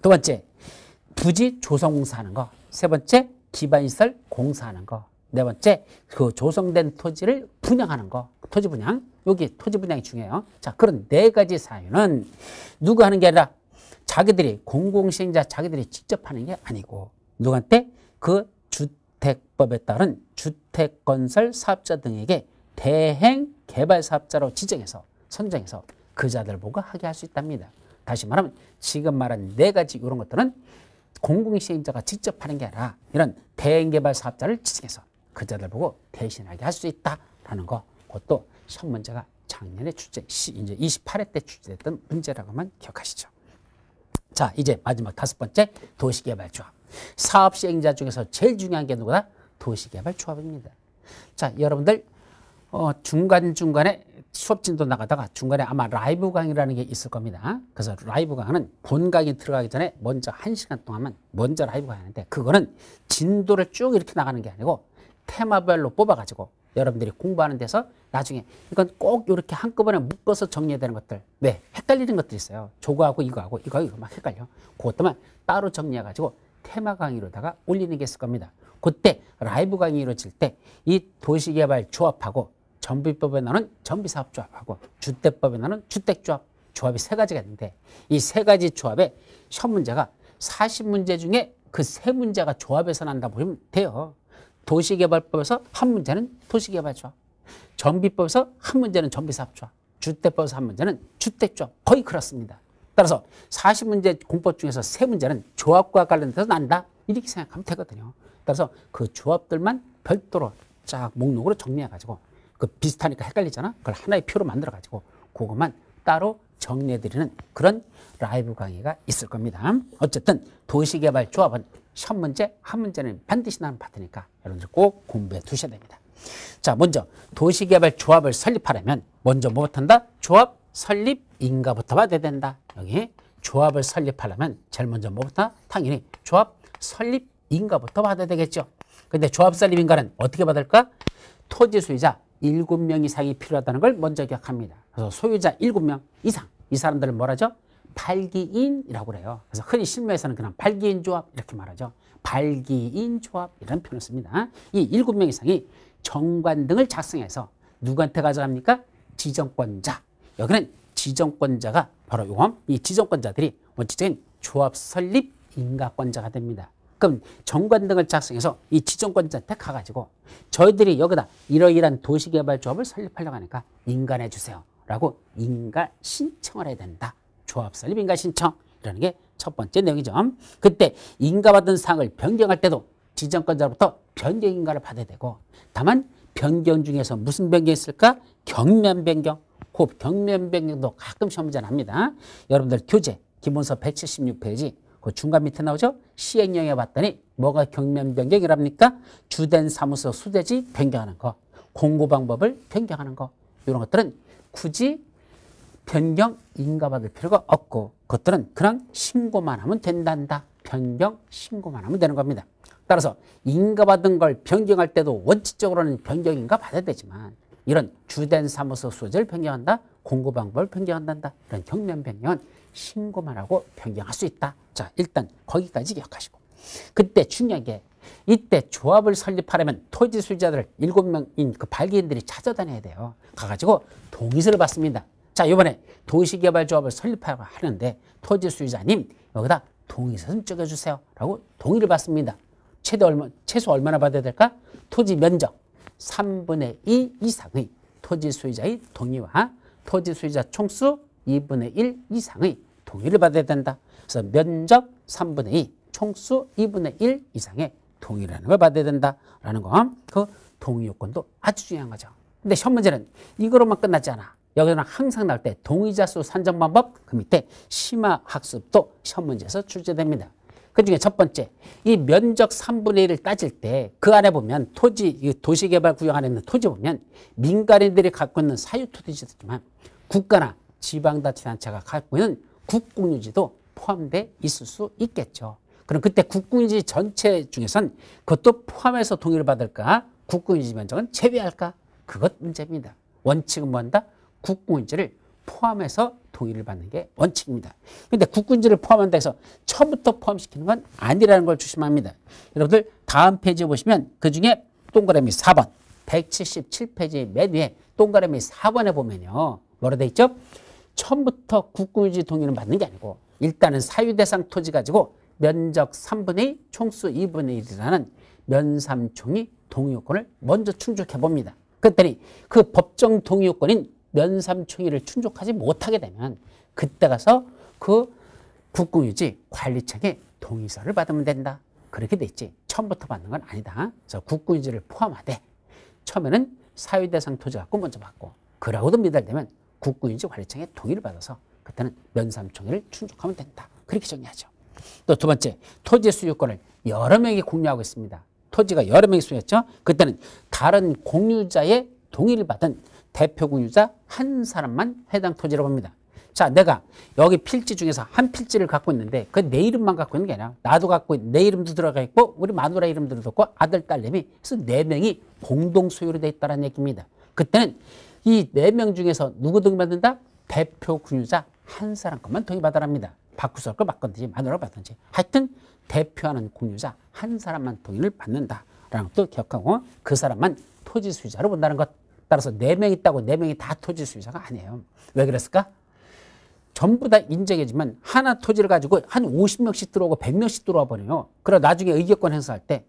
두 번째, 부지 조성공사하는 거. 세 번째, 기반시설 공사하는 거. 네 번째, 그 조성된 토지를 분양하는 거. 토지 분양. 여기 토지 분양이 중요해요. 자, 그런 네 가지 사유는 누구 하는 게 아니라 자기들이 공공시행자 자기들이 직접 하는 게 아니고 누구한테 그 주택법에 따른 주택건설 사업자 등에게 대행 개발 사업자로 지정해서 선정해서 그 자들 보고 하게 할 수 있답니다. 다시 말하면 지금 말한 네 가지 이런 것들은 공공시행자가 직접 하는 게 아니라 이런 대행개발 사업자를 지정해서 그자들 보고 대신하게 할 수 있다라는 거 그것도 첫 문제가 작년에 출제 이제 28회 때 출제됐던 문제라고만 기억하시죠. 자 이제 마지막 다섯 번째 도시개발조합 사업 시행자 중에서 제일 중요한 게 누구다? 도시개발조합입니다. 자 여러분들 어, 중간중간에 수업 진도 나가다가 중간에 아마 라이브 강의라는 게 있을 겁니다. 그래서 라이브 강의는 본 강의 들어가기 전에 먼저 한시간 동안만 먼저 라이브 강의 하는데 그거는 진도를 쭉 이렇게 나가는 게 아니고 테마별로 뽑아가지고 여러분들이 공부하는 데서 나중에 이건 꼭 이렇게 한꺼번에 묶어서 정리해야 되는 것들 네 헷갈리는 것들이 있어요 조거하고 이거하고 이거하고 이거 막 헷갈려 그것도만 따로 정리해가지고 테마 강의로다가 올리는 게 있을 겁니다 그때 라이브 강의 이루어질 때 이 도시개발 조합하고 전비법에 나오는 전비사업 조합하고 주택법에 나오는 주택조합 조합이 세 가지가 있는데 이 세 가지 조합에첫 문제가 사십 문제 중에 그 세 문제가 조합에서 난다 보면 돼요 도시개발법에서 한 문제는 도시개발조합, 전비법에서 한 문제는 전비사업조합, 주택법에서 한 문제는 주택조합 거의 그렇습니다. 따라서 40문제 공법 중에서 세 문제는 조합과 관련돼서 난다 이렇게 생각하면 되거든요. 따라서 그 조합들만 별도로 쫙 목록으로 정리해가지고 그 비슷하니까 헷갈리잖아. 그걸 하나의 표로 만들어가지고 그것만 따로 정리해드리는 그런 라이브 강의가 있을 겁니다. 어쨌든 도시개발조합은 첫 문제, 한 문제는 반드시 나는 받으니까 여러분들 꼭 공부해 두셔야 됩니다. 자, 먼저 도시개발 조합을 설립하려면 먼저 뭐부터 한다? 조합 설립 인가부터 받아야 된다. 여기 조합을 설립하려면 제일 먼저 뭐부터? 당연히 조합 설립 인가부터 받아야 되겠죠. 근데 조합 설립 인가는 어떻게 받을까? 토지 소유자 7명 이상이 필요하다는 걸 먼저 기억합니다. 그래서 소유자 7명 이상 이 사람들을 뭐라죠? 발기인이라고 그래요. 그래서 흔히 실무에서는 그냥 발기인 조합 이렇게 말하죠. 발기인 조합 이라는 표현을 씁니다. 이 일곱 명 이상이 정관 등을 작성해서 누구한테 가져갑니까? 지정권자. 여기는 지정권자가 바로 요암이 지정권자들이 원칙적인 조합 설립 인가권자가 됩니다. 그럼 정관 등을 작성해서 이 지정권자한테 가가지고 저희들이 여기다 이러이러한 도시개발조합을 설립하려고 하니까 인간해 주세요. 라고 인가 신청을 해야 된다. 조합설립 인가신청이라는 게 첫 번째 내용이죠. 그때 인가받은 사항을 변경할 때도 지정권자로부터 변경 인가를 받아야 되고 다만 변경 중에서 무슨 변경이 있을까? 경면 변경, 호흡 경면 변경도 가끔 시험 문제는 니다 여러분들 교재 기본서 176페이지 그 중간 밑에 나오죠? 시행령에 봤더니 뭐가 경면 변경이랍니까? 주된 사무소 수대지 변경하는 거, 공고 방법을 변경하는 거 이런 것들은 굳이 변경 인가받을 필요가 없고 그것들은 그냥 신고만 하면 된단다. 변경 신고만 하면 되는 겁니다. 따라서 인가받은 걸 변경할 때도 원칙적으로는 변경 인가받아야 되지만 이런 주된 사무소 소재를 변경한다. 공고 방법을 변경한다 이런 경면 변경은 신고만 하고 변경할 수 있다. 자 일단 거기까지 기억하시고 그때 중요한 게 이때 조합을 설립하려면 토지 수유자들 7명인 그 발기인들이 찾아다녀야 돼요. 가가지고 동의서를 받습니다. 자, 이번에 도시개발조합을 설립하고 하는데 토지 수의자님 여기다 동의서 좀 적어주세요. 라고 동의를 받습니다. 최대 얼마, 최소 얼마나 받아야 될까? 토지 면적 3분의 2 이상의 토지 수의자의 동의와 토지 수의자 총수 2분의 1 이상의 동의를 받아야 된다. 그래서 면적 3분의 2, 총수 2분의 1 이상의 동의라는 걸 받아야 된다라는 거. 그 동의 요건도 아주 중요한 거죠. 근데 첫 문제는 이거로만 끝났지 않아. 여기는 항상 나올 때 동의자 수 산정 방법 그 밑에 심화 학습도 시험 문제에서 출제됩니다. 그중에 첫 번째 이 면적 3분의 1을 따질 때 그 안에 보면 토지 이 도시개발 구역 안에 있는 토지 보면 민간인들이 갖고 있는 사유토지지만 있 국가나 지방자치단체가 갖고 있는 국공유지도 포함돼 있을 수 있겠죠. 그럼 그때 국공유지 전체 중에선 그것도 포함해서 동의를 받을까 국공유지 면적은 제외할까 그것 문제입니다. 원칙은 뭐한다? 국공인지를 포함해서 동의를 받는 게 원칙입니다. 근데 국군지를 포함한다 해서 처음부터 포함시키는 건 아니라는 걸 조심합니다. 여러분들 다음 페이지 에 보시면 그 중에 동그라미 4번 177페이지 맨 위에 동그라미 4번에 보면요. 뭐로 돼 있죠? 처음부터 국군지 동의를 받는 게 아니고 일단은 사유대상 토지 가지고 면적 3분의 1, 총수 2분의 1이라는 면삼총이 동의요건을 먼저 충족해 봅니다. 그랬더니 그 법정 동의요건인 면삼총이를 충족하지 못하게 되면 그때 가서 그 국공유지 관리청의 동의서를 받으면 된다. 그렇게 됐지 처음부터 받는 건 아니다. 그래서 국공유지를 포함하되 처음에는 사유대상 토지 갖고 먼저 받고 그러고도 미달되면 국공유지 관리청의 동의를 받아서 그때는 면삼총회를 충족하면 된다. 그렇게 정리하죠. 또 두 번째, 토지 수유권을 여러 명이 공유하고 있습니다. 토지가 여러 명이 소였죠 그때는 다른 공유자의 동의를 받은 대표구 유자 한 사람만 해당 토지라고 합니다. 자, 내가 여기 필지 중에서 한 필지를 갖고 있는데 그 내 이름만 갖고 있는 게 아니라 나도 갖고 있, 내 이름도 들어가 있고 우리 마누라 이름도 들어있고 아들, 딸내미 그래서 네 명이 공동 소유로 돼 있다는 얘기입니다. 그때는 이 네 명 중에서 누구 등받는다? 대표 군유자 한 사람 것만 동의받아랍니다. 바꾸서 걸 받건지 마누라 받든지 하여튼 대표하는 공유자 한 사람만 동의를 받는다라는 것도 기억하고 그 사람만 토지 수유자로 본다는 것. 따라서 네 명 있다고 네 명이 다 토지 소유자가 아니에요. 왜 그랬을까? 전부 다 인정이지만 하나 토지를 가지고 한 50명씩 들어오고 100명씩 들어와 버려요. 그러 나중에 의결권 행사할 때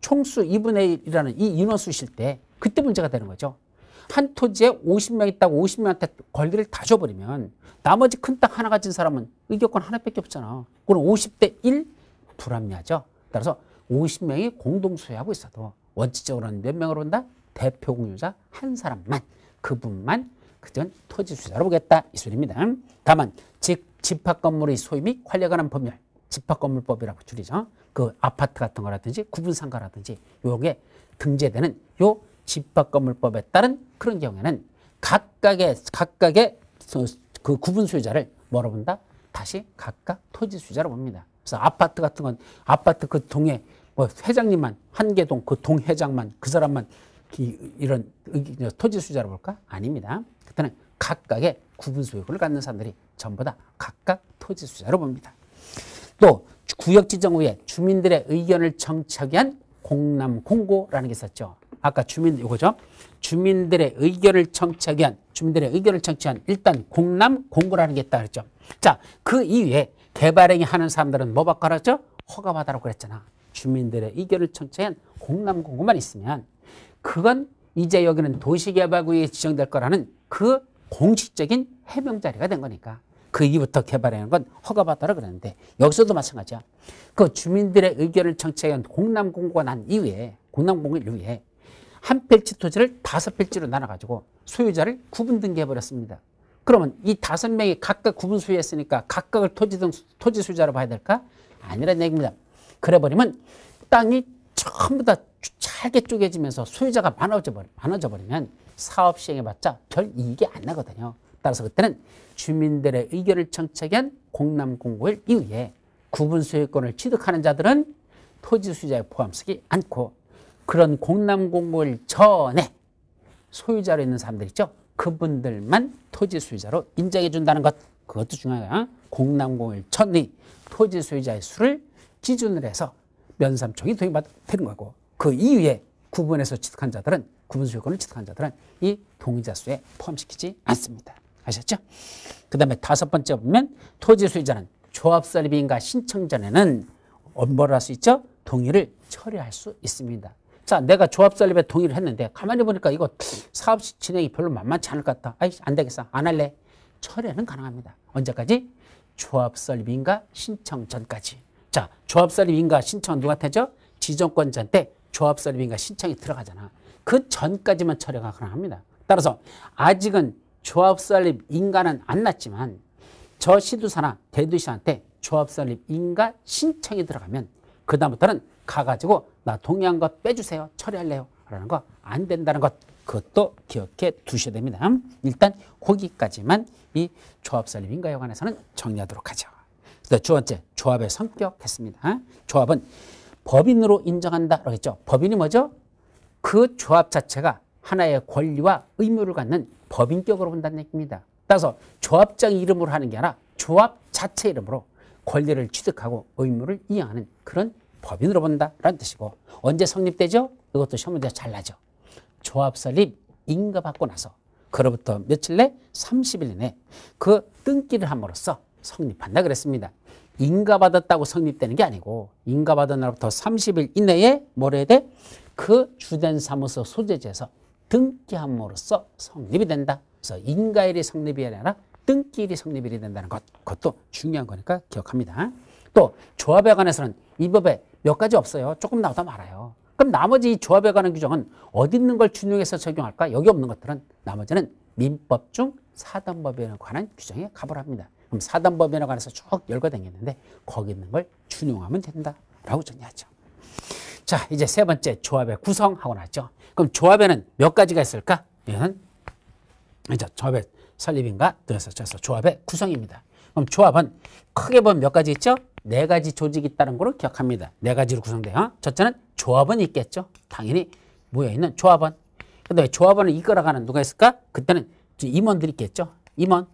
총수 2분의 1이라는 이 인원수실 때 그때 문제가 되는 거죠. 한 토지에 50명 있다고 50명한테 권리를 다 줘버리면 나머지 큰 땅 하나 가진 사람은 의결권 하나밖에 없잖아. 그럼 50대 1 불합리하죠. 따라서 50명이 공동 소유하고 있어도 원칙적으로는 몇 명으로 온다? 대표 공유자 한 사람만 그분만 그전 토지 수자로 보겠다 이 소리입니다. 다만 즉 집합 건물의 소유 및 관리에 관한 법률 집합 건물법이라고 줄이죠. 그 아파트 같은 거라든지 구분 상가라든지 요게 등재되는 요 집합 건물법에 따른 그런 경우에는 각각의 각각의 그 구분 소유자를 뭐로 본다? 다시 각각 토지 수자로 봅니다. 그래서 아파트 같은 건 아파트 그 동에 뭐 회장님만 한 개 동 그 동회장만 그 사람만 이런 토지 수자로 볼까? 아닙니다. 그때는 각각의 구분 소유권을 갖는 사람들이 전부 다 각각 토지 수자로 봅니다. 또 구역 지정 후에 주민들의 의견을 정착이 한 공남 공고라는 게 있었죠. 아까 주민 이거죠. 주민들의 의견을 정착이 한 주민들의 의견을 정착한 일단 공남 공고라는 게 있다 그랬죠. 자, 그 이외에 개발행위 하는 사람들은 뭐 바꿔놨죠? 허가받아라고 그랬잖아. 주민들의 의견을 청취한 공남 공고만 있으면 그건 이제 여기는 도시개발구에 지정될 거라는 그 공식적인 해명 자리가 된 거니까 그 이후부터 개발하는 건허가받더라 그랬는데 여기서도 마찬가지야. 그 주민들의 의견을 청취한 공남공고가 난 이후에 공남공고 이후에 한 필지 토지를 다섯 필지로 나눠가지고 소유자를 구분 등기해버렸습니다. 그러면 이 다섯 명이 각각 구분 소유했으니까 각각을 토지 등 토지 소유자로 봐야 될까? 아니라는 얘기입니다. 그래버리면 땅이 전부 다 잘게 쪼개지면서 소유자가 많아져, 버리, 많아져 버리면 사업 시행해봤자 별 이익이 안 나거든요. 따라서 그때는 주민들의 의견을 청취한 공남공고일 이후에 구분 소유권을 취득하는 자들은 토지 소유자에 포함되지 않고 그런 공남공고일 전에 소유자로 있는 사람들 있죠. 그분들만 토지 소유자로 인정해 준다는 것 그것도 중요해요. 공남공일 고전의 토지 소유자의 수를 기준으로 해서 면삼총이 도입되는 거고 그 이후에 구분해서 취득한 자들은 구분소유권을 취득한 자들은 이 동의자 수에 포함시키지 않습니다. 아셨죠? 그 다음에 다섯 번째 보면 토지 소유자는 조합설립인가 신청 전에는 뭐를 할수 있죠? 동의를 처리할 수 있습니다. 자, 내가 조합설립에 동의를 했는데 가만히 보니까 이거 사업 진행이 별로 만만치 않을 것 같다. 아이, 안 되겠어. 안 할래. 처리는 가능합니다. 언제까지? 조합설립인가 신청 전까지. 자, 조합설립 인가 신청 누구한테죠? 지정권자한테 조합설립 인가 신청이 들어가잖아. 그 전까지만 처리가 가능합니다. 따라서 아직은 조합설립 인가는 안 났지만 저 시도사나 대도시한테 조합설립 인가 신청이 들어가면 그 다음부터는 가가지고 나 동의한 것 빼주세요. 처리할래요. 라는 거 안 된다는 것 그것도 기억해 두셔야 됩니다. 일단 거기까지만 이 조합설립인가에 관해서는 정리하도록 하죠. 두 번째, 조합의 성격 했습니다. 조합은 법인으로 인정한다. 그러겠죠. 법인이 뭐죠? 그 조합 자체가 하나의 권리와 의무를 갖는 법인격으로 본다는 얘기입니다. 따라서 조합장 이름으로 하는 게 아니라 조합 자체 이름으로 권리를 취득하고 의무를 이행하는 그런 법인으로 본다라는 뜻이고 언제 성립되죠? 이것도 시험문제 잘 나죠. 조합 설립 인가받고 나서 그로부터 며칠 내 30일 내그 뜬기를 함으로써 성립한다 그랬습니다. 인가받았다고 성립되는 게 아니고 인가받은 날부터 30일 이내에 뭐래 돼? 그 주된 사무소 소재지에서 등기함으로써 성립이 된다. 그래서 인가일이 성립이 아니라 등기일이 성립이 된다는 것, 그것도 중요한 거니까 기억합니다. 또 조합에 관해서는 이 법에 몇 가지 없어요. 조금 나오다 말아요. 그럼 나머지 조합에 관한 규정은 어디 있는 걸 준용해서 적용할까? 여기 없는 것들은 나머지는 민법 중 사단법에 관한 규정에 가불합니다. 그럼 사단법인에 관해서 쭉 열거댕겼는데 거기 있는 걸 준용하면 된다라고 정리하죠. 자, 이제 세 번째 조합의 구성하고 났죠. 그럼 조합에는 몇 가지가 있을까? 얘는 이제 조합의 설립인가 들었었죠. 조합의 구성입니다. 그럼 조합은 크게 보면 몇 가지 있죠? 네 가지 조직이 있다는 걸 기억합니다. 네 가지로 구성돼요. 첫째는 조합원 있겠죠. 당연히 모여있는 조합원. 근데 조합원을 이끌어가는 누가 있을까? 그때는 임원들이 있겠죠. 임원.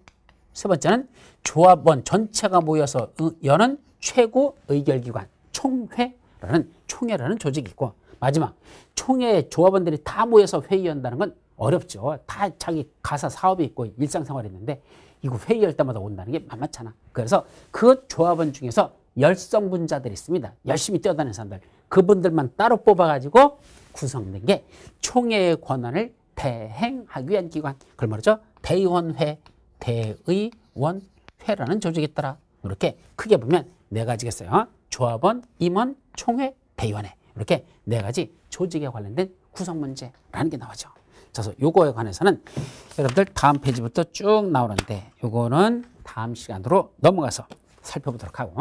세 번째는 조합원 전체가 모여서 여는 최고 의결기관 총회라는 총회라는 조직이고 있 마지막 총회 조합원들이 다 모여서 회의한다는 건 어렵죠. 다 자기 가사 사업이 있고 일상생활이 있는데 이거 회의할 때마다 온다는 게 만만찮아. 그래서 그 조합원 중에서 열성분자들이 있습니다. 열심히 뛰어다니는 사람들. 그분들만 따로 뽑아가지고 구성된 게 총회의 권한을 대행하기 위한 기관. 그걸 말 뭐죠? 대의원회 대의원회라는 조직이 있더라. 이렇게 크게 보면 네 가지겠어요. 조합원, 임원, 총회, 대의원회. 이렇게 네 가지 조직에 관련된 구성 문제라는 게 나오죠. 그래서 요거에 관해서는 여러분들 다음 페이지부터 쭉 나오는데 요거는 다음 시간으로 넘어가서 살펴보도록 하고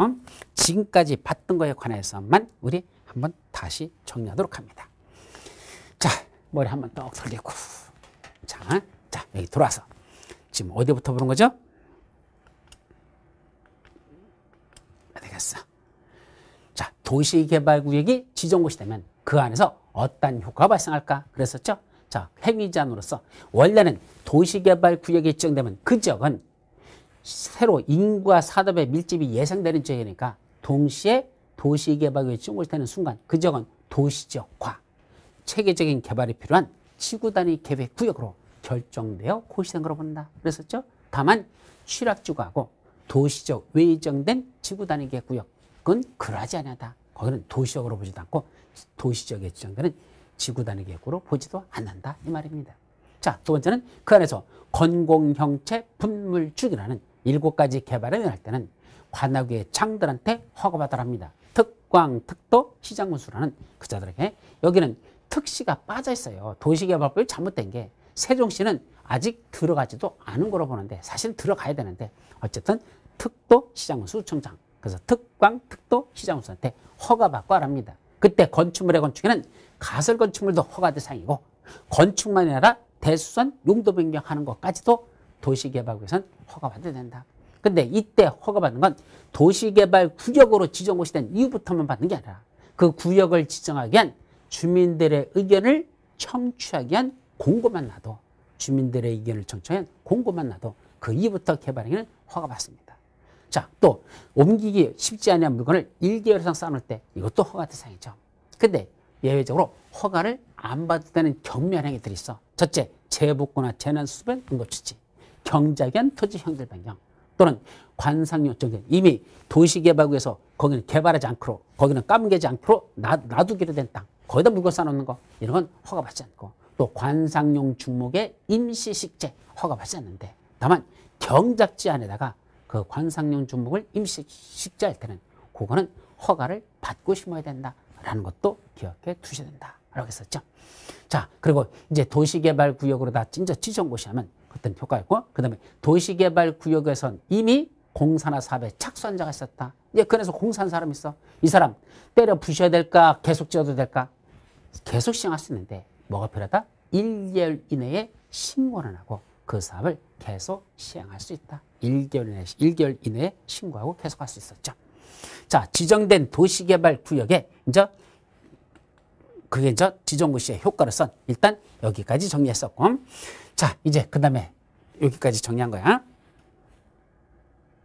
지금까지 봤던 거에 관해서만 우리 한번 다시 정리하도록 합니다. 자, 머리 한번 떡 돌리고 자, 자 여기 돌아서 지금 어디부터 보는 거죠? 아, 되겠어. 자, 도시개발구역이 지정곳이 되면 그 안에서 어떤 효과가 발생할까? 그랬었죠? 자, 행위자으로서 원래는 도시개발구역이 지정되면 그 지역은 새로 인구와 산업의 밀집이 예상되는 지역이니까 동시에 도시개발구역이 지정곳이 되는 순간 그 지역은 도시지역화, 체계적인 개발이 필요한 지구단위 계획구역으로 결정되어 고시된 걸로 본다. 그랬었죠? 다만 취락지구하고 도시적 외정된 지구 단위의 구역 그건 그러하지 않다. 거기는 도시적으로 보지도 않고 도시적에 지정되는 지구 단위의 구로 보지도 않는다 이 말입니다. 자, 두 번째는 그 안에서 건공형체 분물축이라는 일곱 가지 개발을할 때는 관악의 장들한테 허가받으랍니다. 특광, 특도, 시장문수라는 그자들에게 여기는 특시가 빠져 있어요. 도시개발법이 잘못된 게 세종시는 아직 들어가지도 않은 거로 보는데 사실 들어가야 되는데 어쨌든 특도 시장군수청장 그래서 특광 특도 시장군수한테 허가받고 하랍니다. 그때 건축물의 건축에는 가설 건축물도 허가 대상이고 건축만 아니라 대수선 용도 변경하는 것까지도 도시개발구에선 허가받아야 된다. 근데 이때 허가받는 건 도시개발 구역으로 지정곳이 된 이후부터만 받는 게 아니라 그 구역을 지정하기 위한 주민들의 의견을 청취하기 위한 공고만 나도 주민들의 의견을 청청한 공고만 나도 그 이후부터 개발행위는 허가받습니다. 자, 또 옮기기 쉽지 않은 물건을 1개월 이상 쌓을 아놓때 이것도 허가 대상이죠. 근데 예외적으로 허가를 안 받을 때는 경미한 행위들이 있어. 첫째, 재복구나 재난 수습의 근거 취지, 경작연 토지 형질 변경, 또는 관상 요청 이미 도시개발구에서 거기는 개발하지 않고 거기는 까문개지 않고 놔, 놔두기로 된땅 거기다 물건 쌓아놓는 거 이런 건 허가받지 않고 또 관상용 중목의 임시식재 허가받았는데 다만 경작지 안에다가 그 관상용 중목을 임시식재할 때는 그거는 허가를 받고 심어야 된다라는 것도 기억해 두셔야 된다라고 했었죠. 자 그리고 이제 도시개발구역으로 다 진짜 지정 곳이하면 그때는 효과가있고그 다음에 도시개발구역에선 이미 공사나 사업에 착수한 자가 있었다. 이제 그래서 공사한 사람 있어. 이 사람 때려 부셔야 될까 계속 지어도 될까 계속 시행할 수 있는데 뭐가 필요하다? 1개월 이내에 신고를 하고 그 사업을 계속 시행할 수 있다. 1개월 이내에, 1개월 이내에 신고하고 계속할 수 있었죠. 자, 지정된 도시개발 구역에 이제 그게 이제 지정구시의 효과로선 일단 여기까지 정리했었고 자, 이제 그 다음에 여기까지 정리한 거야.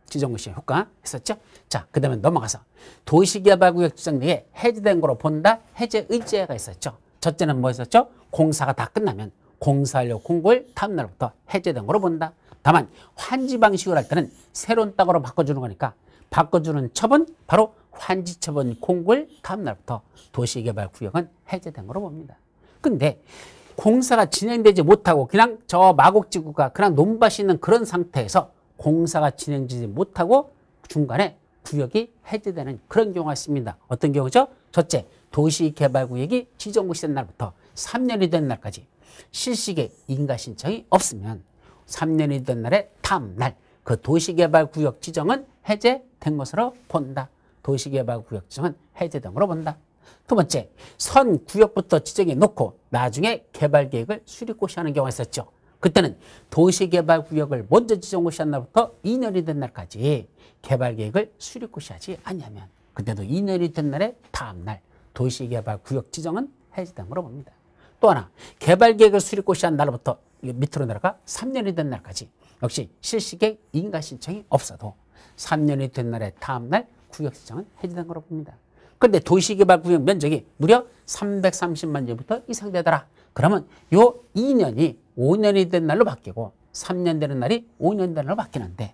지정구시의 효과 했었죠? 자, 그 다음에 넘어가서 도시개발구역 지정 내에 해제된 거로 본다 해제 의제가 있었죠. 첫째는 뭐였었죠? 공사가 다 끝나면 공사하려고 공고일 다음날부터 해제된 거로 본다. 다만 환지 방식을 할 때는 새로운 땅으로 바꿔주는 거니까 바꿔주는 처분 바로 환지 처분 공고일 다음날부터 도시개발 구역은 해제된 거로 봅니다. 근데 공사가 진행되지 못하고 그냥 저 마곡지구가 그냥 논밭이 있는 그런 상태에서 공사가 진행되지 못하고 중간에 구역이 해제되는 그런 경우가 있습니다. 어떤 경우죠? 첫째, 도시개발구역이 지정고시된 날부터 3년이 된 날까지 실시계 인가 신청이 없으면 3년이 된 날의 다음 날 그 도시개발구역 지정은 해제된 것으로 본다. 도시개발구역 지정은 해제된 으로 본다. 두 번째, 선 구역부터 지정해 놓고 나중에 개발계획을 수립고시하는 경우가 있었죠. 그때는 도시개발구역을 먼저 지정고시한 날부터 2년이 된 날까지 개발계획을 수립고시하지 않냐면 그때도 2년이 된 날의 다음 날 도시 개발 구역 지정은 해지된 거로 봅니다. 또 하나 개발 계획을 수립 고시한 날로부터 밑으로 내려가 3년이 된 날까지 역시 실시계 획 인가 신청이 없어도 3년이 된 날의 다음 날 구역 지정은 해지된 거로 봅니다. 그런데 도시개발 구역 면적이 무려 330만 제부터 이상 되더라. 그러면 요 2년이 5년이 된 날로 바뀌고 3년 되는 날이 5년 되는 날로 바뀌는데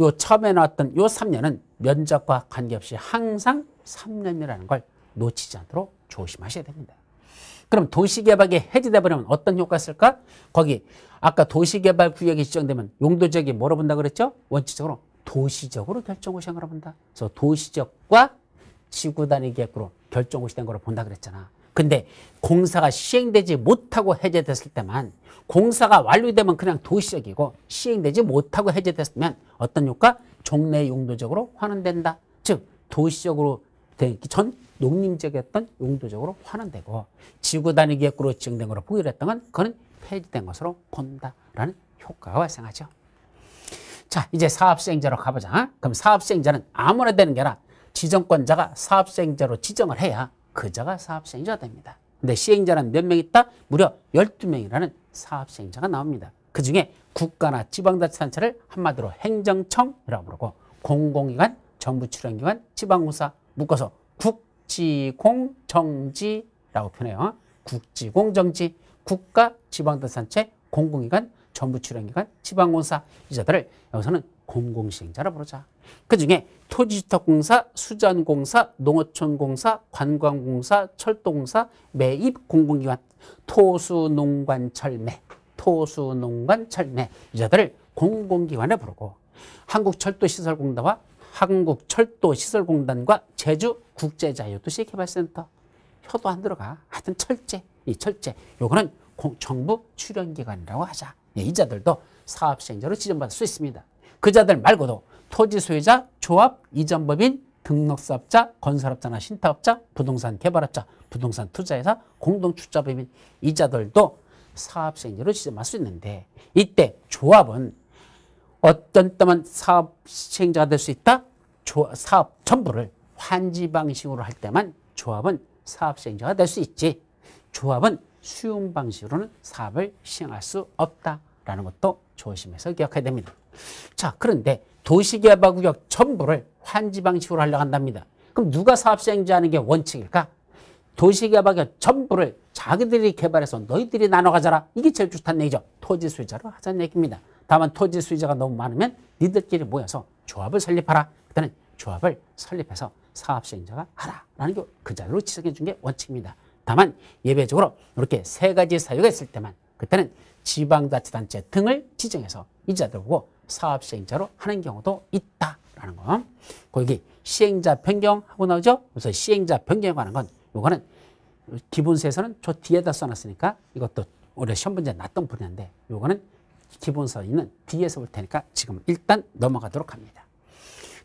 요 처음에 나왔던 요 3년은 면적과 관계없이 항상 3년이라는 걸 놓치지 않도록 조심하셔야 됩니다. 그럼 도시개발이 해지되 버리면 어떤 효과가 있을까? 거기 아까 도시개발 구역이 지정되면 용도 적이 뭐로 본다 그랬죠? 원칙적으로 도시적으로 결정고시한 거로 본다. 그래서 도시적과 지구 단위 계획으로 결정고시된 거로 본다 그랬잖아. 근데 공사가 시행되지 못하고 해제됐을 때만 공사가 완료되면 그냥 도시적이고 시행되지 못하고 해제됐으면 어떤 효과? 종래 용도적으로 환원된다. 즉 도시적으로 되기 전 농림적이었던 용도적으로 환원되고 지구 단위 계획으로 지정된 것으로 보기했던건 그는 폐지된 것으로 본다라는 효과가 발생하죠. 자, 이제 사업수행자로 가보자. 그럼 사업수행자는 아무나 되는 게 아니라 지정권자가 사업수행자로 지정을 해야 그자가 사업수행자가 됩니다. 근데 시행자는 몇 명 있다? 무려 12명이라는 사업수행자가 나옵니다. 그 중에 국가나 지방자치단체를 한마디로 행정청이라고 부르고 공공기관, 정부 출연기관, 지방공사 묶어서 국 국지공정지라고 표현해요. 국지공정지, 국가, 지방자산체, 공공기관, 전부출연기관, 지방공사 이자들을 여기서는 공공시행자라 부르자. 그중에 토지주택공사, 수자원공사, 농어촌공사, 관광공사, 철도공사, 매입 공공기관, 토수농관철매, 토수농관철매 이자들을 공공기관에 부르고 한국철도시설공사와 한국철도시설공단과 제주국제자유도시 개발센터 효도 안 들어가. 하여튼 철제, 이 철제. 요거는 공, 정부 출연기관이라고 하자. 예, 이 자들도 사업시행자로 지정받을 수 있습니다. 그 자들 말고도 토지 소유자, 조합, 이전법인, 등록사업자, 건설업자나 신탁업자, 부동산 개발업자, 부동산 투자회사, 공동투자법인 이 자들도 사업시행자로 지정할 수 있는데 이때 조합은 어떤 때만 사업 시행자가 될 수 있다? 조합, 사업 전부를 환지 방식으로 할 때만 조합은 사업 시행자가 될 수 있지. 조합은 수용 방식으로는 사업을 시행할 수 없다라는 것도 조심해서 기억해야 됩니다. 자, 그런데 도시개발구역 전부를 환지 방식으로 하려고 한답니다. 그럼 누가 사업 시행자하는 게 원칙일까? 도시개발구역 전부를 자기들이 개발해서 너희들이 나눠 가자라 이게 제일 좋다는 얘기죠. 토지 수유자로 하자는 얘기입니다. 다만 토지 수의자가 너무 많으면 니들끼리 모여서 조합을 설립하라. 그때는 조합을 설립해서 사업 시행자가 하라라는 게그자리로 지정해 준 게 원칙입니다. 다만 예외적으로 이렇게 세 가지 사유가 있을 때만 그때는 지방자치단체 등을 지정해서 이 자들 보고 사업 시행자로 하는 경우도 있다라는 거. 거기 시행자 변경하고 나오죠. 그래서 시행자 변경에 관한 건이거는 기본세에서는 저 뒤에다 써놨으니까 이것도 올해 시험 문제 났던 분야인데 이거는 기본서에는 뒤에서 볼 테니까 지금 일단 넘어가도록 합니다.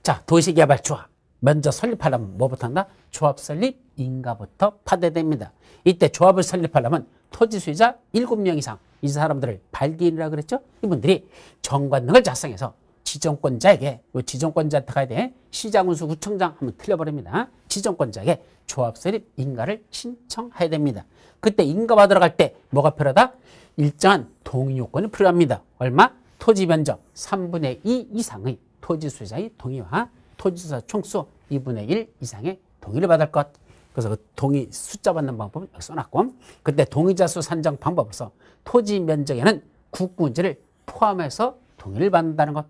자, 도시개발조합. 먼저 설립하려면 뭐부터 한다? 조합 설립 인가부터 파대됩니다. 이때 조합을 설립하려면 토지 수의자 7명 이상 이 사람들을 발기인이라 그랬죠? 이분들이 정관능을 작성해서 지정권자에게 지정권자한테 가야 돼. 시장 운수 구청장 하면 틀려버립니다. 지정권자에게 조합 설립 인가를 신청해야 됩니다. 그때 인가 받으러 갈 때 뭐가 필요하다? 일정한 동의 요건이 필요합니다. 얼마? 토지 면적 3분의 2 이상의 토지 수유자의 동의와 토지사 수 총수 2분의 1 이상의 동의를 받을 것. 그래서 그 동의 숫자 받는 방법은 여기 써놨고 그때 동의자 수 산정 방법으로서 토지 면적에는 국군지를 포함해서 동의를 받는다는 것.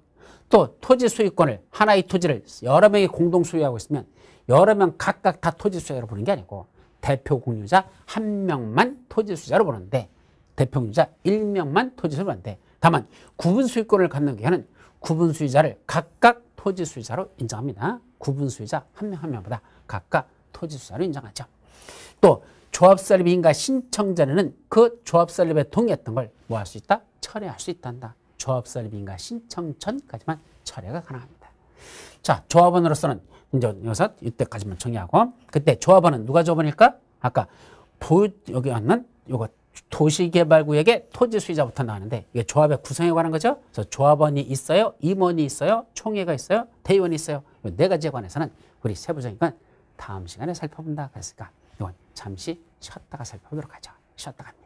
또 토지 소유권을 하나의 토지를 여러 명이 공동 소유하고 있으면 여러 명 각각 다 토지 수유자로 보는 게 아니고 대표 공유자 한 명만 토지 수유자로 보는데 대표자 1명만 토지수유한안 다만 구분수익권을 갖는 경우는 구분수의자를 각각 토지수의자로 인정합니다. 구분수의자 한 명 한 명보다 각각 토지수의자로 인정하죠. 또 조합설립인가 신청자에는그 조합설립에 동의했던 걸 뭐 할 수 있다? 철회할 수 있단다. 조합설립인가 신청전까지만 철회가 가능합니다. 자, 조합원으로서는 이제 여기서 이때까지만 정리하고 그때 조합원은 누가 조합원일까? 아까 보 여기 왔는 요거 도시개발구역의 토지 수의자부터 나왔는데 이게 조합의 구성에 관한 거죠. 그래서 조합원이 있어요. 임원이 있어요. 총회가 있어요. 대의원이 있어요. 네 가지에 관해서는 우리 세부적인 건 다음 시간에 살펴본다 그랬으니까 이건 잠시 쉬었다가 살펴보도록 하죠. 쉬었다 갑니다.